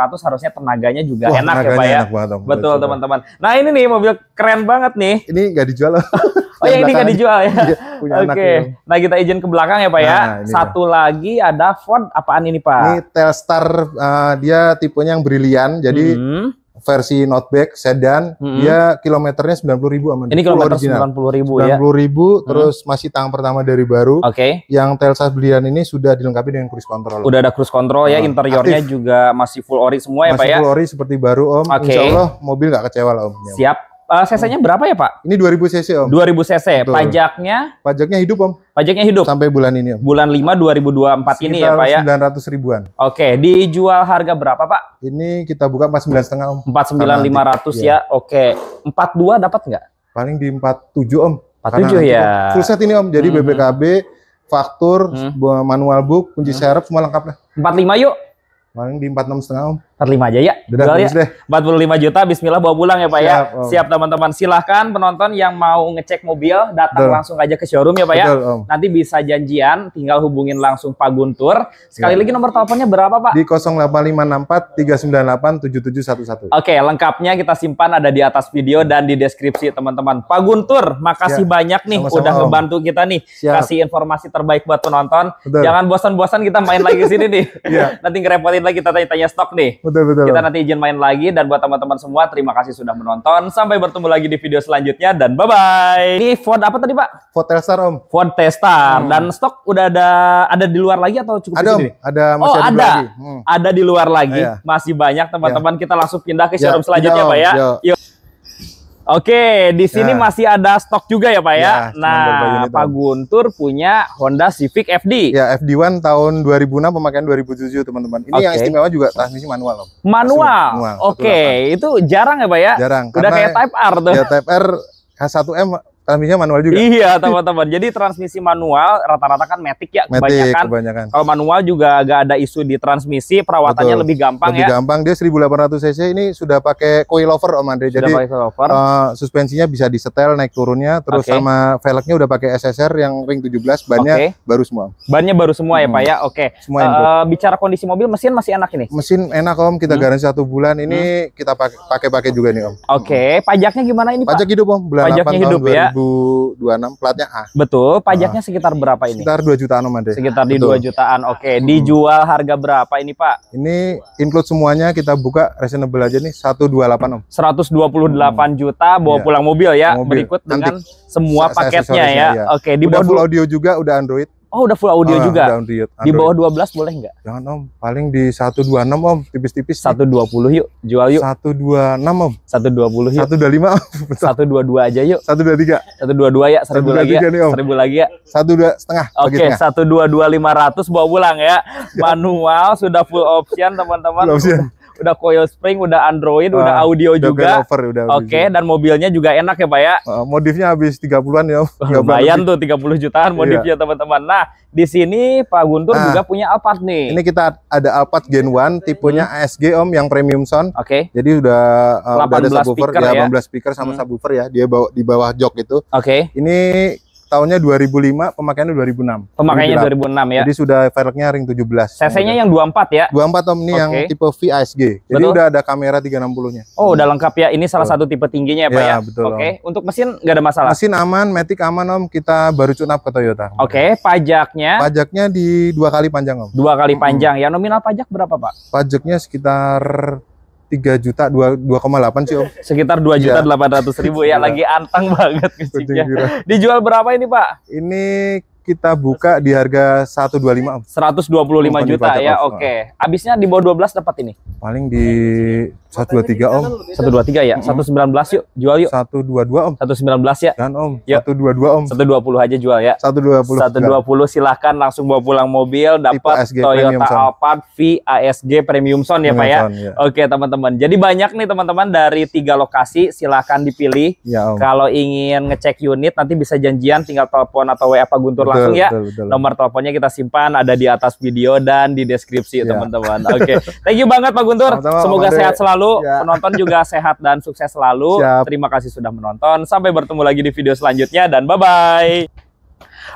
ratus harusnya tenaganya juga Wah, enak ya, Pak ya. Betul teman-teman. Nah, ini nih mobil keren banget nih. Ini nggak dijual. Oh ya ini nggak dijual ya. Iya, Oke. Okay. Nah kita izin ke belakang ya pak ya. nah, ya. Satu ya. lagi ada Ford apaan ini pak? Ini Telstar uh, dia tipenya yang brilian. Jadi hmm versi notback sedan mm -hmm. dia kilometernya 90 ribu aman. Ini kilometer sembilan puluh ribu 90 ya. ribu terus -hmm. masih tang pertama dari baru. Oke. Okay. Yang Telsa belian ini sudah dilengkapi dengan cruise control. Udah ada cruise control ya, hmm. interiornya Aktif. juga masih full ori semua ya, masih ya Pak ya. Masih full ori seperti baru Om. Okay. Insya Allah mobil nggak kecewa lah Om. Siap. Uh, CC-nya hmm. berapa ya Pak? Ini 2000 cc Om. 2000 cc. Betul. Pajaknya? Pajaknya hidup Om. Pajaknya hidup. Sampai bulan ini Om. Bulan 5 2024 Sekitar ini ya Pak ya. 900 ribuan. Oke, okay. dijual harga berapa Pak? Ini kita buka 49,5, setengah Om. 49500 ya. ya. Oke. Okay. 42 dapat nggak? Paling di 47 Om. 47 ya. ya. Full set ini Om. Jadi hmm. BBKB, hmm. faktur, hmm. manual book, kunci hmm. serep semua lengkap lah. 45 yuk. Paling di 46,5, setengah Om. 45 aja ya. Udah ya. deh. 45 juta bismillah bawa pulang ya Pak ya. Siap, ya. Om. Siap teman-teman. Silahkan penonton yang mau ngecek mobil datang Betul. langsung aja ke showroom ya Pak ya. Betul, ya. Om. Nanti bisa janjian tinggal hubungin langsung Pak Guntur. Sekali ya. lagi nomor teleponnya berapa Pak? Di 085643987711. Oke, lengkapnya kita simpan ada di atas video dan di deskripsi teman-teman. Pak Guntur, makasih Siap. banyak nih Sama-sama, udah bantu kita nih Siap. kasih informasi terbaik buat penonton. Betul. Jangan bosan-bosan kita main lagi sini nih. ya. Nanti ngerepotin lagi kita tanya-tanya stok nih. Betul betul. Kita nanti izin main lagi dan buat teman-teman semua terima kasih sudah menonton. Sampai bertemu lagi di video selanjutnya dan bye bye. Ini Ford apa tadi Pak? Ford Testar Om. Ford Testar hmm. dan stok udah ada ada di luar lagi atau cukup ada, di sini? Ada masih oh, ada. Ada. Lagi. Hmm. ada di luar lagi. Iya. Masih banyak teman-teman Ya. kita langsung pindah ke showroom ya. selanjutnya Pak ya. Yo. Yo. Ya. Oke, di sini ya. masih ada stok juga ya Pak ya. ya nah, Pak Guntur punya Honda Civic FD. Ya, FD1 tahun 2006 pemakaian 2007 teman-teman. Ini okay. yang istimewa juga transmisi manual loh. Manual. manual Oke, okay. itu jarang ya Pak ya. Jarang. Udah kayak Type R tuh. Ya Type R H1M Transmisinya manual juga. Iya, teman-teman. Jadi transmisi manual rata-rata kan metik ya matic, kebanyakan. kebanyakan. Kalau manual juga agak ada isu di transmisi, perawatannya Betul. lebih gampang lebih ya. Lebih gampang. Dia 1800 cc ini sudah pakai coilover Om Andre. Jadi Uh, suspensinya bisa disetel naik turunnya terus okay. sama velgnya udah pakai SSR yang ring 17, bannya okay. baru semua. Bannya baru semua hmm. ya, Pak ya. Hmm. Oke. Okay. uh, eh, bicara kondisi mobil mesin masih enak ini. Mesin enak Om, kita hmm. garansi satu bulan ini hmm. kita pakai pakai juga nih Om. Oke, okay. pajaknya gimana ini Pajak Pak? Pajak hidup Om, bulan Pajaknya 8 hidup ya. 2026 platnya A. Betul, pajaknya ah. sekitar berapa ini? Sekitar 2 jutaan Om Ade. Sekitar di Betul. 2 jutaan. Oke, okay. Hmm. dijual harga berapa ini, Pak? Ini include semuanya kita buka reasonable aja nih 128 Om. 128 hmm. juta bawa iya. pulang mobil ya. Mobil. Berikut dengan Nanti, semua paketnya ya. ya. Oke, di bawah audio juga udah Android. Oh udah full audio ah, juga. Udah audio, Di bawah 12 boleh nggak? Jangan om, paling di 126 om, tipis-tipis. 120 yuk, jual yuk. 126 om. 120 yuk. 125 om. 122 aja yuk. 123. 122 ya, 1000 lagi ya. Nih, om. 1000 lagi ya. 12 setengah. Oke, okay, 122 500 bawa pulang ya. Manual sudah full option teman-teman. Full option udah coil spring, udah Android, uh, udah ah, audio udah juga. Oke, okay, dan mobilnya juga enak ya, Pak ya. Uh, modifnya habis 30-an ya. Lumayan tuh 30 jutaan modifnya, iya. teman-teman. Nah, di sini Pak Guntur nah, juga punya Alphard nih. Ini kita ada Alphard Gen 1 tipenya hmm. ASG Om yang premium sound. Oke. Okay. Jadi udah uh, ah, 18 udah ada subwoofer, speaker, iya, ya, 18 speaker sama hmm. subwoofer ya. Dia bawa di bawah jok itu. Oke. Okay. Ini tahunnya 2005, pemakaiannya 2006. Pemakaiannya 2006 ya. Jadi sudah velgnya ring 17. CC-nya yang 24 ya. 24 Om ini okay. yang tipe VASG. Jadi betul. udah ada kamera 360-nya. Oh, hmm. udah lengkap ya. Ini salah satu tipe tingginya ya, Pak ya. ya? betul. Oke, okay. untuk mesin nggak ada masalah. Mesin aman, Matic aman Om. Kita baru cunap ke Toyota. Oke, okay. pajaknya? Pajaknya di dua kali panjang Om. Dua kali panjang. Hmm. Ya nominal pajak berapa Pak? Pajaknya sekitar tiga juta dua dua koma delapan sih om sekitar dua juta iya. delapan ratus ribu ya lagi antang banget kucingnya dijual berapa ini pak ini kita buka di harga dua lima dua puluh lima juta ya oke okay. abisnya di bawah dua belas dapat ini paling di satu dua tiga om. Satu dua tiga ya. Hmm. Satu sembilan belas yuk jual yuk. Satu dua dua om. Satu sembilan belas ya. Kan om. Satu dua dua om. Satu dua puluh aja jual ya. Satu dua puluh. Satu dua puluh silahkan langsung bawa pulang mobil dapat Toyota Alphard V ASG Premium Sound ya pak ya. ya. Oke teman-teman. Jadi banyak nih teman-teman dari tiga lokasi silahkan dipilih. Ya, Kalau ingin ngecek unit nanti bisa janjian tinggal telepon atau WA Pak Guntur langsung ya. Nomor teleponnya kita simpan ada di atas video dan di deskripsi ya. teman-teman. Oke. Thank you banget Pak Guntur. Semoga sehat selalu selalu, ya. penonton juga sehat dan sukses selalu. Siap. Terima kasih sudah menonton. Sampai bertemu lagi di video selanjutnya dan bye-bye.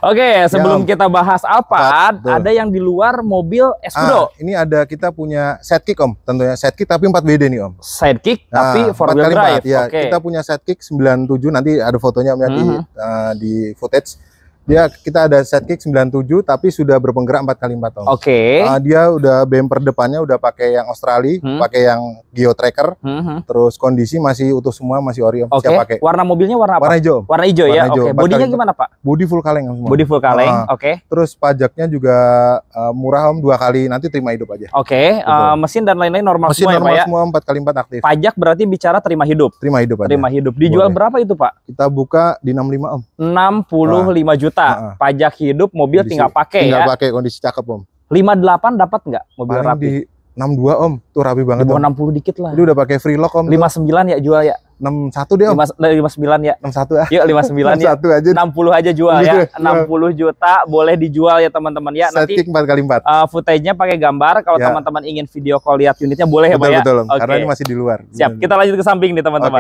Oke, sebelum ya, kita bahas apa, ada yang di luar mobil Escudo. Ah, ini ada kita punya kick Om, tentunya set kick tapi 4 wd nih Om. Set nah, tapi 4 wheel drive. ya, okay. kita punya sidekick 97 nanti ada fotonya Om ya -hmm. di uh, ah, di footage dia kita ada set sembilan 97 tapi sudah berpenggerak 4 kali 4 Oke. Okay. Uh, dia udah bumper depannya udah pakai yang Australia, hmm. pakai yang Geo Tracker. Hmm, hmm. Terus kondisi masih utuh semua, masih ori Okay. Siap pakai. Warna mobilnya warna apa? Warna hijau. Warna hijau ya. Oke. Okay. Bodinya gimana, Pak? Bodi full kaleng semua. Bodi full kaleng. Uh, Oke. Okay. Terus pajaknya juga uh, murah Om dua kali nanti terima hidup aja. Oke. Okay. Uh, eh, mesin dan lain-lain normal mesin semua ya, normal ya, Pak. Mesin normal semua 4 kali 4 aktif. Pajak berarti bicara terima hidup. Terima hidup aja. Terima hidup. Dijual Boleh. berapa itu, Pak? Kita buka di 65 Om. 65 nah. juta juta. Uh -uh. Pajak hidup mobil kondisi, tinggal pakai tinggal ya. pakai kondisi cakep, Om. lima delapan dapat nggak mobil Paling rapi? Di 62 Om, tuh rapi banget. Di enam 60 dikit lah. Ini udah pakai free lock Om. lima sembilan ya jual ya. enam 61 dia Om. sembilan ya. enam 61 ah. Yuk sembilan ya. 61 aja. 60 aja jual ya. Iya. enam puluh juta boleh dijual ya teman-teman ya. Nanti 4 kali 4. Uh, eh, footage-nya pakai gambar kalau ya. teman-teman ingin video call lihat unitnya boleh ya, betul, ya Pak ya. Betul, Om. okay. Karena ini masih di luar. Siap, kita lanjut ke samping nih teman-teman.